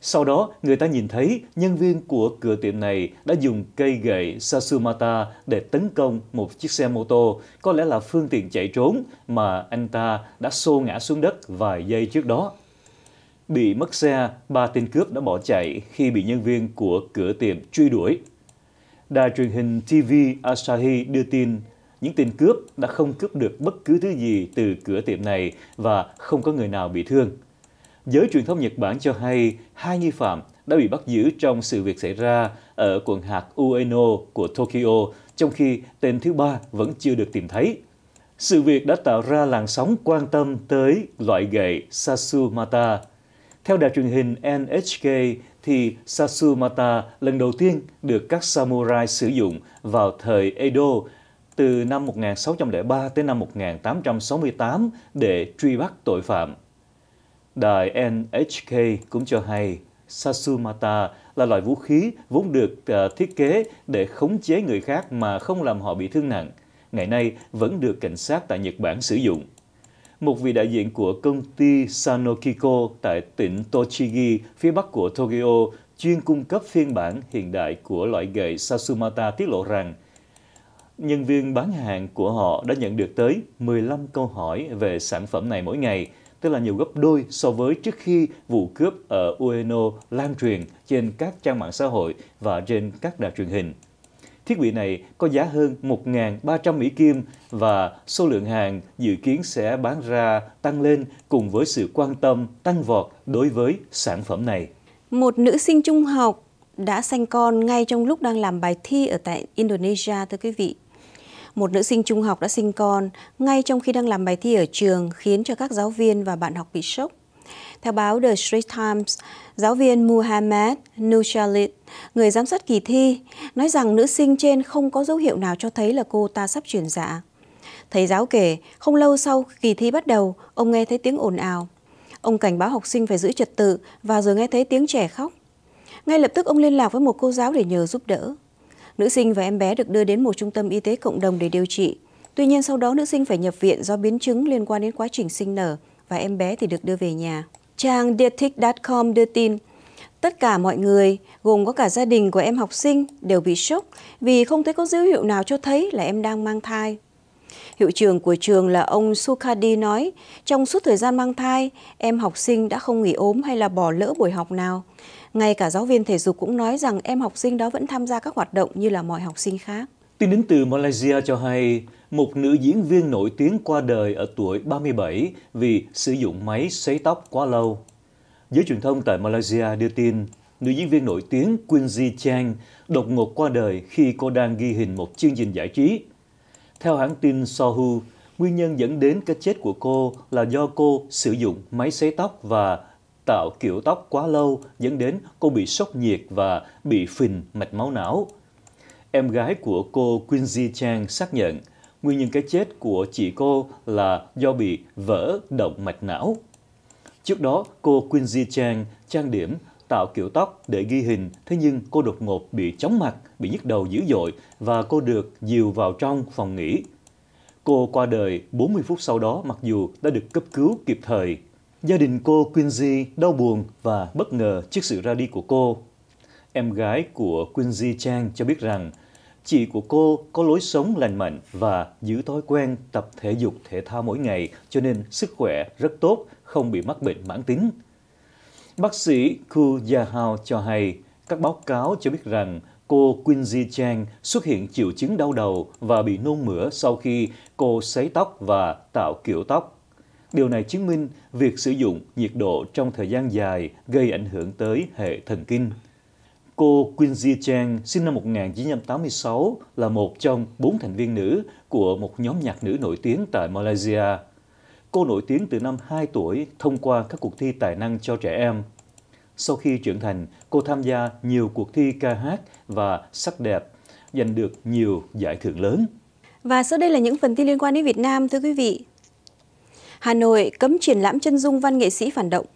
Sau đó, người ta nhìn thấy nhân viên của cửa tiệm này đã dùng cây gậy Sasumata để tấn công một chiếc xe mô tô, có lẽ là phương tiện chạy trốn mà anh ta đã xô ngã xuống đất vài giây trước đó bị mất xe, ba tên cướp đã bỏ chạy khi bị nhân viên của cửa tiệm truy đuổi. Đài truyền hình TV Asahi đưa tin những tên cướp đã không cướp được bất cứ thứ gì từ cửa tiệm này và không có người nào bị thương. Giới truyền thông Nhật Bản cho hay hai nghi phạm đã bị bắt giữ trong sự việc xảy ra ở quận hạt Ueno của Tokyo, trong khi tên thứ ba vẫn chưa được tìm thấy. Sự việc đã tạo ra làn sóng quan tâm tới loại gậy Sasumata theo đài truyền hình NHK, thì sasumata lần đầu tiên được các samurai sử dụng vào thời Edo từ năm 1603 tới năm 1868 để truy bắt tội phạm. Đài NHK cũng cho hay sasumata là loại vũ khí vốn được à, thiết kế để khống chế người khác mà không làm họ bị thương nặng. Ngày nay vẫn được cảnh sát tại Nhật Bản sử dụng một vị đại diện của công ty Sanokiko tại tỉnh Tochigi, phía bắc của Tokyo, chuyên cung cấp phiên bản hiện đại của loại gậy Sasumata tiết lộ rằng nhân viên bán hàng của họ đã nhận được tới 15 câu hỏi về sản phẩm này mỗi ngày, tức là nhiều gấp đôi so với trước khi vụ cướp ở Ueno lan truyền trên các trang mạng xã hội và trên các đài truyền hình. Thiết bị này có giá hơn 1.300 Mỹ Kim và số lượng hàng dự kiến sẽ bán ra tăng lên cùng với sự quan tâm tăng vọt đối với sản phẩm này. Một nữ sinh trung học đã sanh con ngay trong lúc đang làm bài thi ở tại Indonesia thưa quý vị. Một nữ sinh trung học đã sinh con ngay trong khi đang làm bài thi ở trường khiến cho các giáo viên và bạn học bị sốc. Theo báo The Straits Times, giáo viên Muhammad Nushalit, người giám sát kỳ thi, nói rằng nữ sinh trên không có dấu hiệu nào cho thấy là cô ta sắp chuyển dạ. Thầy giáo kể, không lâu sau kỳ thi bắt đầu, ông nghe thấy tiếng ồn ào. Ông cảnh báo học sinh phải giữ trật tự và rồi nghe thấy tiếng trẻ khóc. Ngay lập tức ông liên lạc với một cô giáo để nhờ giúp đỡ. Nữ sinh và em bé được đưa đến một trung tâm y tế cộng đồng để điều trị. Tuy nhiên sau đó nữ sinh phải nhập viện do biến chứng liên quan đến quá trình sinh nở và em bé thì được đưa về nhà. Trang dietic.com đưa tin, tất cả mọi người, gồm có cả gia đình của em học sinh, đều bị sốc vì không thấy có dấu hiệu nào cho thấy là em đang mang thai. Hiệu trưởng của trường là ông Sukadi nói, trong suốt thời gian mang thai, em học sinh đã không nghỉ ốm hay là bỏ lỡ buổi học nào. Ngay cả giáo viên thể dục cũng nói rằng em học sinh đó vẫn tham gia các hoạt động như là mọi học sinh khác. Tin đến từ Malaysia cho hay, một nữ diễn viên nổi tiếng qua đời ở tuổi 37 vì sử dụng máy sấy tóc quá lâu. Giới truyền thông tại Malaysia đưa tin, nữ diễn viên nổi tiếng Quincy Chang đột ngột qua đời khi cô đang ghi hình một chương trình giải trí. Theo hãng tin Sohu, nguyên nhân dẫn đến cái chết của cô là do cô sử dụng máy sấy tóc và tạo kiểu tóc quá lâu dẫn đến cô bị sốc nhiệt và bị phình mạch máu não. Em gái của cô Quincy Chang xác nhận Nguyên nhân cái chết của chị cô là do bị vỡ động mạch não. Trước đó, cô Quincy Chang trang điểm tạo kiểu tóc để ghi hình, thế nhưng cô đột ngột bị chóng mặt, bị nhức đầu dữ dội và cô được dìu vào trong phòng nghỉ. Cô qua đời 40 phút sau đó mặc dù đã được cấp cứu kịp thời. Gia đình cô Quincy đau buồn và bất ngờ trước sự ra đi của cô. Em gái của Quincy Chang cho biết rằng Chị của cô có lối sống lành mạnh và giữ thói quen tập thể dục thể thao mỗi ngày cho nên sức khỏe rất tốt, không bị mắc bệnh mãn tính. Bác sĩ Ku Yahao cho hay, các báo cáo cho biết rằng cô Quincy Chang xuất hiện triệu chứng đau đầu và bị nôn mửa sau khi cô sấy tóc và tạo kiểu tóc. Điều này chứng minh việc sử dụng nhiệt độ trong thời gian dài gây ảnh hưởng tới hệ thần kinh. Cô Quincy Chang, sinh năm 1986, là một trong bốn thành viên nữ của một nhóm nhạc nữ nổi tiếng tại Malaysia. Cô nổi tiếng từ năm 2 tuổi thông qua các cuộc thi tài năng cho trẻ em. Sau khi trưởng thành, cô tham gia nhiều cuộc thi ca hát và sắc đẹp, giành được nhiều giải thưởng lớn. Và sau đây là những phần tin liên quan đến Việt Nam, thưa quý vị. Hà Nội cấm triển lãm chân dung văn nghệ sĩ phản động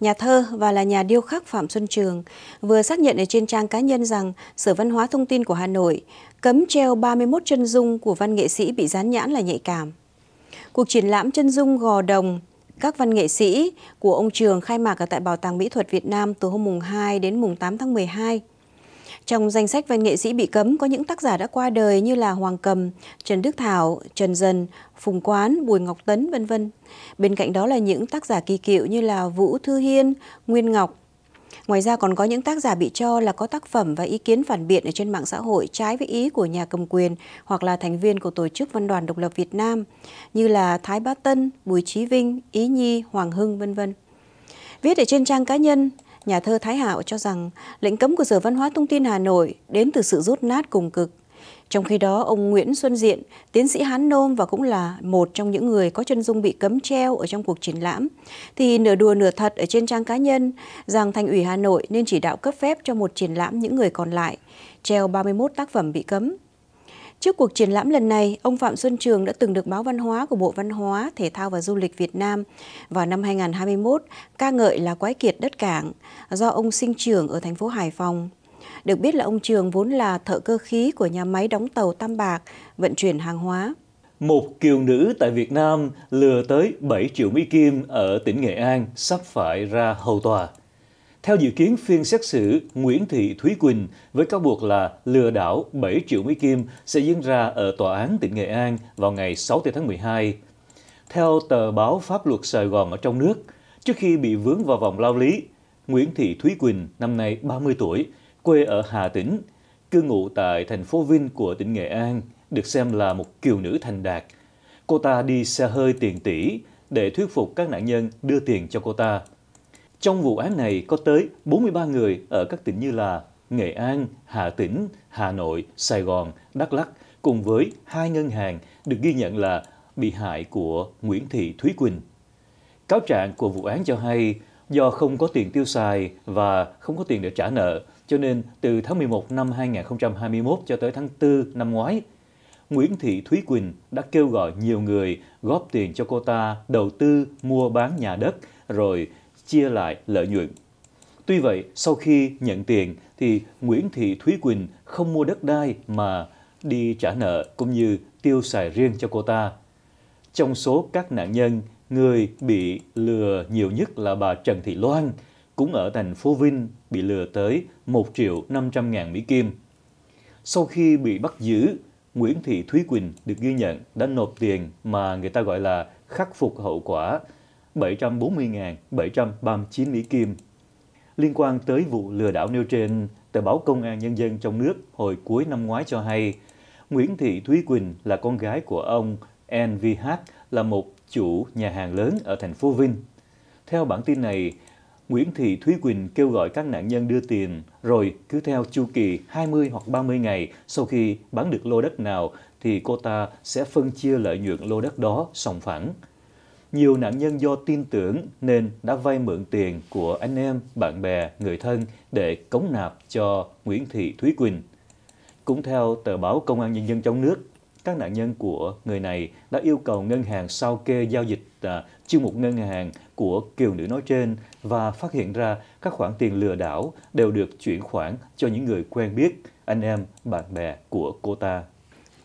nhà thơ và là nhà điêu khắc Phạm Xuân Trường, vừa xác nhận ở trên trang cá nhân rằng Sở Văn hóa Thông tin của Hà Nội cấm treo 31 chân dung của văn nghệ sĩ bị dán nhãn là nhạy cảm. Cuộc triển lãm chân dung gò đồng các văn nghệ sĩ của ông Trường khai mạc ở tại Bảo tàng Mỹ thuật Việt Nam từ hôm mùng 2 đến mùng 8 tháng 12. Trong danh sách văn nghệ sĩ bị cấm có những tác giả đã qua đời như là Hoàng Cầm, Trần Đức Thảo, Trần Dần, Phùng Quán, Bùi Ngọc Tấn, vân vân. Bên cạnh đó là những tác giả kỳ cựu như là Vũ Thư Hiên, Nguyên Ngọc, Ngoài ra còn có những tác giả bị cho là có tác phẩm và ý kiến phản biện ở trên mạng xã hội trái với ý của nhà cầm quyền hoặc là thành viên của Tổ chức Văn đoàn Độc lập Việt Nam như là Thái Bá Tân, Bùi Chí Vinh, Ý Nhi, Hoàng Hưng vân vân. Viết ở trên trang cá nhân, nhà thơ Thái Hạo cho rằng lệnh cấm của Sở Văn hóa Thông tin Hà Nội đến từ sự rút nát cùng cực. Trong khi đó, ông Nguyễn Xuân Diện, tiến sĩ Hán Nôm và cũng là một trong những người có chân dung bị cấm treo ở trong cuộc triển lãm, thì nửa đùa nửa thật ở trên trang cá nhân rằng Thành ủy Hà Nội nên chỉ đạo cấp phép cho một triển lãm những người còn lại, treo 31 tác phẩm bị cấm. Trước cuộc triển lãm lần này, ông Phạm Xuân Trường đã từng được báo Văn hóa của Bộ Văn hóa, Thể thao và Du lịch Việt Nam vào năm 2021 ca ngợi là quái kiệt đất cảng do ông sinh trưởng ở thành phố Hải Phòng. Được biết là ông Trường vốn là thợ cơ khí của nhà máy đóng tàu Tam Bạc, vận chuyển hàng hóa. Một kiều nữ tại Việt Nam lừa tới 7 triệu Mỹ Kim ở tỉnh Nghệ An sắp phải ra hầu tòa. Theo dự kiến, phiên xét xử Nguyễn Thị Thúy Quỳnh với cáo buộc là lừa đảo 7 triệu Mỹ Kim sẽ diễn ra ở Tòa án tỉnh Nghệ An vào ngày 6 tháng 12. Theo tờ báo Pháp luật Sài Gòn ở trong nước, trước khi bị vướng vào vòng lao lý, Nguyễn Thị Thúy Quỳnh, năm nay 30 tuổi, quê ở Hà Tĩnh, cư ngụ tại thành phố Vinh của tỉnh Nghệ An, được xem là một kiều nữ thành đạt. Cô ta đi xe hơi tiền tỷ để thuyết phục các nạn nhân đưa tiền cho cô ta. Trong vụ án này có tới 43 người ở các tỉnh như là Nghệ An, Hà Tĩnh, Hà Nội, Sài Gòn, Đắk Lắk cùng với hai ngân hàng được ghi nhận là bị hại của Nguyễn Thị Thúy Quỳnh. Cáo trạng của vụ án cho hay do không có tiền tiêu xài và không có tiền để trả nợ, cho nên từ tháng 11 năm 2021 cho tới tháng 4 năm ngoái, Nguyễn Thị Thúy Quỳnh đã kêu gọi nhiều người góp tiền cho cô ta đầu tư mua bán nhà đất rồi chia lại lợi nhuận. Tuy vậy, sau khi nhận tiền thì Nguyễn Thị Thúy Quỳnh không mua đất đai mà đi trả nợ cũng như tiêu xài riêng cho cô ta. Trong số các nạn nhân, người bị lừa nhiều nhất là bà Trần Thị Loan, cũng ở thành phố Vinh bị lừa tới 1 triệu 500 ngàn Mỹ Kim. Sau khi bị bắt giữ, Nguyễn Thị Thúy Quỳnh được ghi nhận đã nộp tiền mà người ta gọi là khắc phục hậu quả 740.739 Mỹ Kim. Liên quan tới vụ lừa đảo nêu trên, tờ báo Công an Nhân dân trong nước hồi cuối năm ngoái cho hay, Nguyễn Thị Thúy Quỳnh là con gái của ông NVH là một chủ nhà hàng lớn ở thành phố Vinh. Theo bản tin này, Nguyễn Thị Thúy Quỳnh kêu gọi các nạn nhân đưa tiền, rồi cứ theo chu kỳ 20 hoặc 30 ngày sau khi bán được lô đất nào thì cô ta sẽ phân chia lợi nhuận lô đất đó sòng phẳng nhiều nạn nhân do tin tưởng nên đã vay mượn tiền của anh em, bạn bè, người thân để cống nạp cho Nguyễn Thị Thúy Quỳnh. Cũng theo tờ báo Công an Nhân dân trong nước, các nạn nhân của người này đã yêu cầu ngân hàng sao kê giao dịch à, chương mục ngân hàng của kiều nữ nói trên và phát hiện ra các khoản tiền lừa đảo đều được chuyển khoản cho những người quen biết, anh em, bạn bè của cô ta.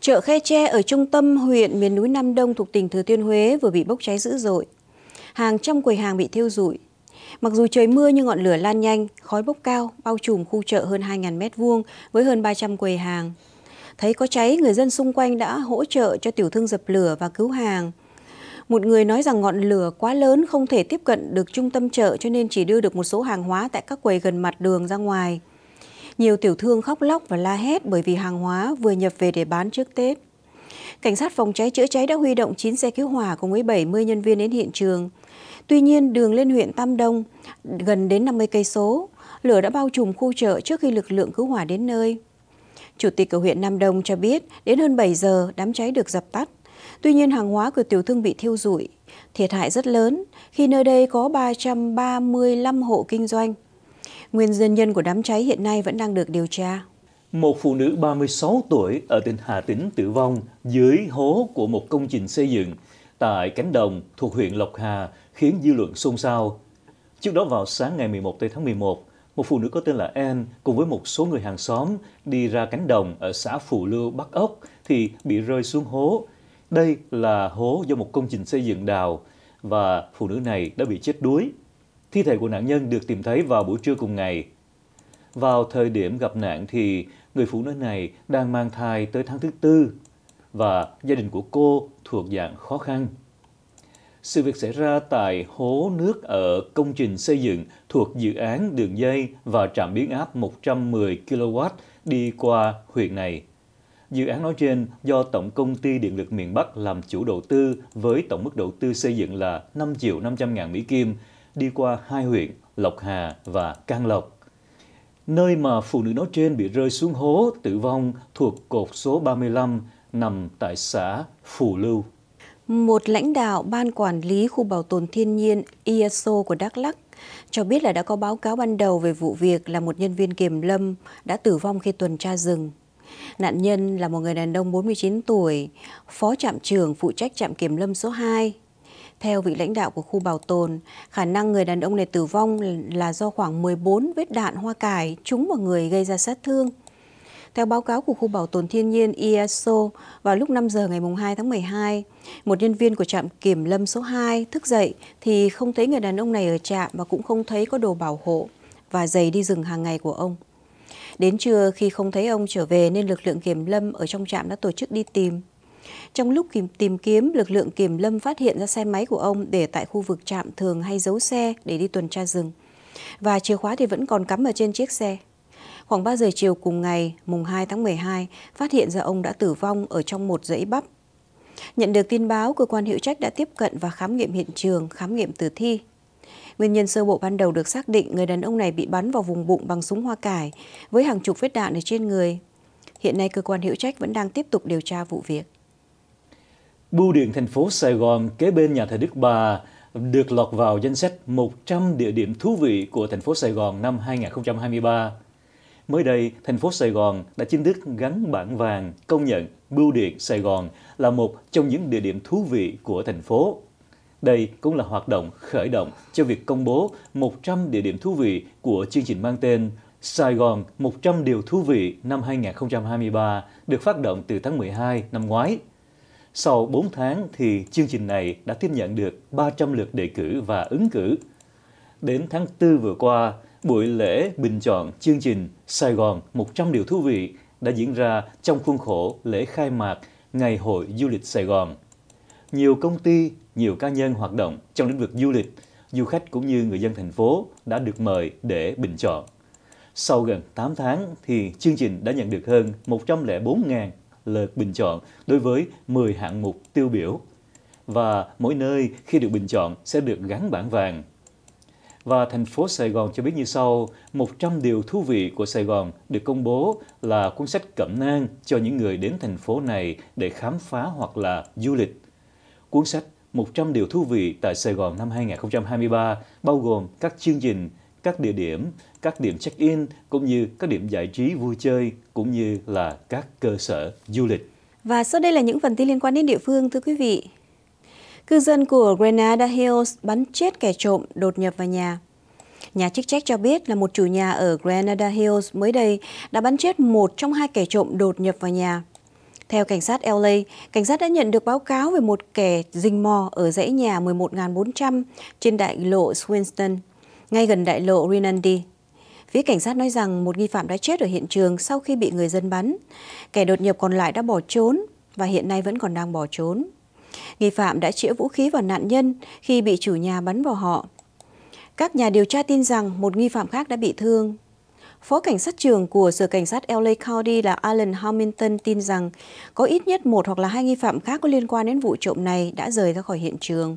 Chợ Khe Tre ở trung tâm huyện miền núi Nam Đông thuộc tỉnh Thừa Thiên Huế vừa bị bốc cháy dữ dội. Hàng trăm quầy hàng bị thiêu rụi. Mặc dù trời mưa nhưng ngọn lửa lan nhanh, khói bốc cao, bao trùm khu chợ hơn 2.000 m2 với hơn 300 quầy hàng. Thấy có cháy, người dân xung quanh đã hỗ trợ cho tiểu thương dập lửa và cứu hàng. Một người nói rằng ngọn lửa quá lớn không thể tiếp cận được trung tâm chợ cho nên chỉ đưa được một số hàng hóa tại các quầy gần mặt đường ra ngoài. Nhiều tiểu thương khóc lóc và la hét bởi vì hàng hóa vừa nhập về để bán trước Tết. Cảnh sát phòng cháy chữa cháy đã huy động 9 xe cứu hỏa cùng với 70 nhân viên đến hiện trường. Tuy nhiên, đường lên huyện Tam Đông gần đến 50 cây số, lửa đã bao trùm khu chợ trước khi lực lượng cứu hỏa đến nơi. Chủ tịch của huyện Nam Đông cho biết, đến hơn 7 giờ đám cháy được dập tắt. Tuy nhiên, hàng hóa của tiểu thương bị thiêu rụi, thiệt hại rất lớn khi nơi đây có 335 hộ kinh doanh. Nguyên dân nhân của đám cháy hiện nay vẫn đang được điều tra. Một phụ nữ 36 tuổi ở tỉnh Hà Tĩnh tử vong dưới hố của một công trình xây dựng tại cánh đồng thuộc huyện Lộc Hà khiến dư luận xôn xao. Trước đó vào sáng ngày 11 tháng 11, một phụ nữ có tên là Em cùng với một số người hàng xóm đi ra cánh đồng ở xã Phù Lưu Bắc Ốc thì bị rơi xuống hố. Đây là hố do một công trình xây dựng đào và phụ nữ này đã bị chết đuối Thi thể của nạn nhân được tìm thấy vào buổi trưa cùng ngày. Vào thời điểm gặp nạn thì người phụ nữ này đang mang thai tới tháng thứ tư và gia đình của cô thuộc dạng khó khăn. Sự việc xảy ra tại hố nước ở công trình xây dựng thuộc dự án đường dây và trạm biến áp 110 kW đi qua huyện này. Dự án nói trên do Tổng Công ty Điện lực miền Bắc làm chủ đầu tư với tổng mức đầu tư xây dựng là 5 triệu 500 ngàn Mỹ Kim, đi qua hai huyện Lộc Hà và Can Lộc. Nơi mà phụ nữ nói trên bị rơi xuống hố tử vong thuộc cột số 35 nằm tại xã Phù Lưu. Một lãnh đạo Ban Quản lý Khu Bảo tồn Thiên nhiên ISO của Đắk Lắk cho biết là đã có báo cáo ban đầu về vụ việc là một nhân viên kiểm lâm đã tử vong khi tuần tra rừng. Nạn nhân là một người đàn ông 49 tuổi, phó trạm trưởng phụ trách trạm kiểm lâm số 2 theo vị lãnh đạo của khu bảo tồn, khả năng người đàn ông này tử vong là do khoảng 14 vết đạn hoa cải trúng vào người gây ra sát thương. Theo báo cáo của khu bảo tồn thiên nhiên IASO, vào lúc 5 giờ ngày 2 tháng 12, một nhân viên của trạm kiểm lâm số 2 thức dậy thì không thấy người đàn ông này ở trạm và cũng không thấy có đồ bảo hộ và giày đi rừng hàng ngày của ông. Đến trưa khi không thấy ông trở về nên lực lượng kiểm lâm ở trong trạm đã tổ chức đi tìm. Trong lúc tìm kiếm, lực lượng kiểm lâm phát hiện ra xe máy của ông để tại khu vực trạm thường hay giấu xe để đi tuần tra rừng. Và chìa khóa thì vẫn còn cắm ở trên chiếc xe. Khoảng 3 giờ chiều cùng ngày, mùng 2 tháng 12, phát hiện ra ông đã tử vong ở trong một dãy bắp. Nhận được tin báo, cơ quan hữu trách đã tiếp cận và khám nghiệm hiện trường, khám nghiệm tử thi. Nguyên nhân sơ bộ ban đầu được xác định người đàn ông này bị bắn vào vùng bụng bằng súng hoa cải với hàng chục vết đạn ở trên người. Hiện nay cơ quan hữu trách vẫn đang tiếp tục điều tra vụ việc. Bưu điện thành phố Sài Gòn kế bên nhà thờ Đức Bà được lọt vào danh sách 100 địa điểm thú vị của thành phố Sài Gòn năm 2023. Mới đây, thành phố Sài Gòn đã chính thức gắn bản vàng công nhận Bưu điện Sài Gòn là một trong những địa điểm thú vị của thành phố. Đây cũng là hoạt động khởi động cho việc công bố 100 địa điểm thú vị của chương trình mang tên Sài Gòn 100 điều thú vị năm 2023 được phát động từ tháng 12 năm ngoái. Sau 4 tháng thì chương trình này đã tiếp nhận được 300 lượt đề cử và ứng cử. Đến tháng 4 vừa qua, buổi lễ bình chọn chương trình Sài Gòn 100 điều thú vị đã diễn ra trong khuôn khổ lễ khai mạc Ngày hội du lịch Sài Gòn. Nhiều công ty, nhiều cá nhân hoạt động trong lĩnh vực du lịch, du khách cũng như người dân thành phố đã được mời để bình chọn. Sau gần 8 tháng thì chương trình đã nhận được hơn 104.000 lượt bình chọn đối với 10 hạng mục tiêu biểu. Và mỗi nơi khi được bình chọn sẽ được gắn bảng vàng. Và thành phố Sài Gòn cho biết như sau, 100 điều thú vị của Sài Gòn được công bố là cuốn sách cẩm nang cho những người đến thành phố này để khám phá hoặc là du lịch. Cuốn sách 100 điều thú vị tại Sài Gòn năm 2023 bao gồm các chương trình các địa điểm, các điểm check-in cũng như các điểm giải trí vui chơi cũng như là các cơ sở du lịch. Và sau đây là những phần tin liên quan đến địa phương thưa quý vị. Cư dân của Grenada Hills bắn chết kẻ trộm đột nhập vào nhà. Nhà chức trách cho biết là một chủ nhà ở Grenada Hills mới đây đã bắn chết một trong hai kẻ trộm đột nhập vào nhà. Theo cảnh sát LA, cảnh sát đã nhận được báo cáo về một kẻ rình mò ở dãy nhà 11.400 trên đại lộ Swinston ngay gần đại lộ Rinaldi. Phía cảnh sát nói rằng một nghi phạm đã chết ở hiện trường sau khi bị người dân bắn. Kẻ đột nhập còn lại đã bỏ trốn và hiện nay vẫn còn đang bỏ trốn. Nghi phạm đã chĩa vũ khí vào nạn nhân khi bị chủ nhà bắn vào họ. Các nhà điều tra tin rằng một nghi phạm khác đã bị thương. Phó cảnh sát trưởng của Sở Cảnh sát LA County là Alan Hamilton tin rằng có ít nhất một hoặc là hai nghi phạm khác có liên quan đến vụ trộm này đã rời ra khỏi hiện trường.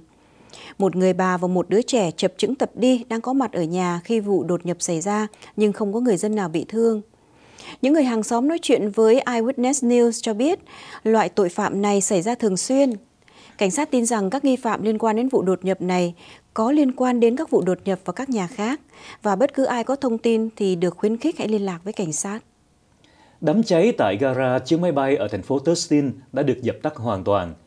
Một người bà và một đứa trẻ chập chững tập đi đang có mặt ở nhà khi vụ đột nhập xảy ra nhưng không có người dân nào bị thương. Những người hàng xóm nói chuyện với Eyewitness News cho biết loại tội phạm này xảy ra thường xuyên. Cảnh sát tin rằng các nghi phạm liên quan đến vụ đột nhập này có liên quan đến các vụ đột nhập vào các nhà khác và bất cứ ai có thông tin thì được khuyến khích hãy liên lạc với cảnh sát. Đám cháy tại gara chiếc máy bay ở thành phố Tustin đã được dập tắt hoàn toàn –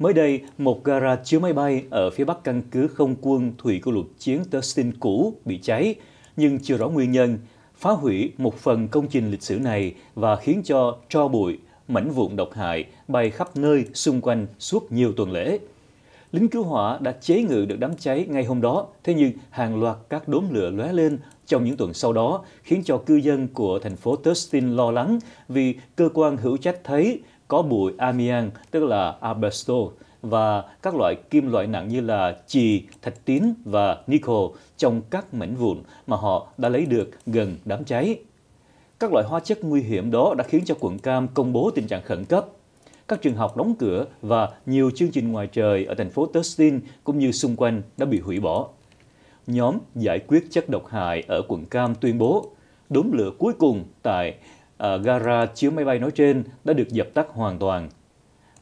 Mới đây, một gara chứa máy bay ở phía bắc căn cứ không quân thủy của lục chiến Tustin cũ bị cháy, nhưng chưa rõ nguyên nhân, phá hủy một phần công trình lịch sử này và khiến cho tro bụi, mảnh vụn độc hại bay khắp nơi xung quanh suốt nhiều tuần lễ. Lính cứu hỏa đã chế ngự được đám cháy ngay hôm đó, thế nhưng hàng loạt các đốm lửa lóe lên trong những tuần sau đó khiến cho cư dân của thành phố Tustin lo lắng vì cơ quan hữu trách thấy có bụi amian tức là asbestos và các loại kim loại nặng như là chì, thạch tín và nickel trong các mảnh vụn mà họ đã lấy được gần đám cháy. Các loại hóa chất nguy hiểm đó đã khiến cho quận Cam công bố tình trạng khẩn cấp. Các trường học đóng cửa và nhiều chương trình ngoài trời ở thành phố Tustin cũng như xung quanh đã bị hủy bỏ. Nhóm giải quyết chất độc hại ở quận Cam tuyên bố đốm lửa cuối cùng tại ở ờ, gara chứa máy bay nói trên đã được dập tắt hoàn toàn.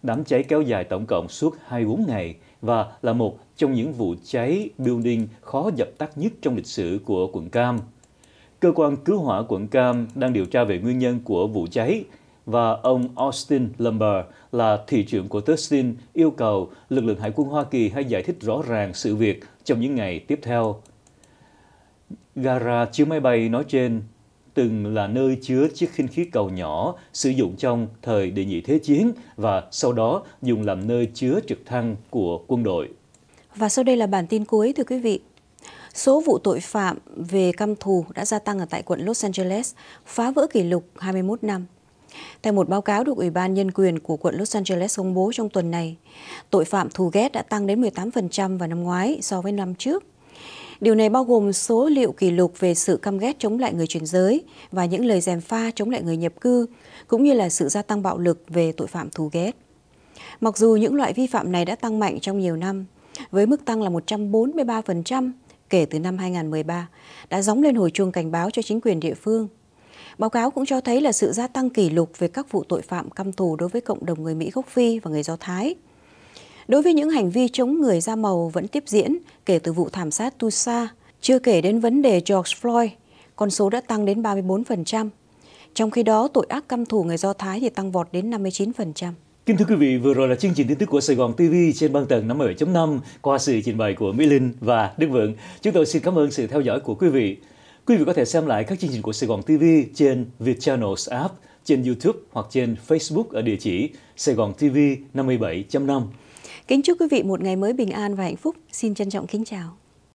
Đám cháy kéo dài tổng cộng suốt 24 ngày và là một trong những vụ cháy building khó dập tắt nhất trong lịch sử của quận Cam. Cơ quan cứu hỏa quận Cam đang điều tra về nguyên nhân của vụ cháy và ông Austin Lumber là thị trưởng của Tustin yêu cầu lực lượng hải quân Hoa Kỳ hãy giải thích rõ ràng sự việc trong những ngày tiếp theo. Gara chiếc máy bay nói trên từng là nơi chứa chiếc khinh khí cầu nhỏ sử dụng trong thời Đệ nhị Thế chiến và sau đó dùng làm nơi chứa trực thăng của quân đội. Và sau đây là bản tin cuối thưa quý vị. Số vụ tội phạm về căm thù đã gia tăng ở tại quận Los Angeles, phá vỡ kỷ lục 21 năm. Theo một báo cáo được Ủy ban Nhân quyền của quận Los Angeles công bố trong tuần này, tội phạm thù ghét đã tăng đến 18% vào năm ngoái so với năm trước. Điều này bao gồm số liệu kỷ lục về sự căm ghét chống lại người chuyển giới và những lời dèm pha chống lại người nhập cư, cũng như là sự gia tăng bạo lực về tội phạm thù ghét. Mặc dù những loại vi phạm này đã tăng mạnh trong nhiều năm, với mức tăng là 143% kể từ năm 2013, đã gióng lên hồi chuông cảnh báo cho chính quyền địa phương. Báo cáo cũng cho thấy là sự gia tăng kỷ lục về các vụ tội phạm căm thù đối với cộng đồng người Mỹ gốc Phi và người Do Thái – Đối với những hành vi chống người da màu vẫn tiếp diễn kể từ vụ thảm sát Tulsa, chưa kể đến vấn đề George Floyd, con số đã tăng đến 34%. Trong khi đó, tội ác căm thù người Do Thái thì tăng vọt đến 59%. Kính thưa quý vị, vừa rồi là chương trình tin tức của Sài Gòn TV trên băng tầng 57.5 qua sự trình bày của Mỹ Linh và Đức Vượng. Chúng tôi xin cảm ơn sự theo dõi của quý vị. Quý vị có thể xem lại các chương trình của Sài Gòn TV trên Vietchannels app, trên YouTube hoặc trên Facebook ở địa chỉ Sài Gòn TV 57.5. Kính chúc quý vị một ngày mới bình an và hạnh phúc. Xin trân trọng kính chào.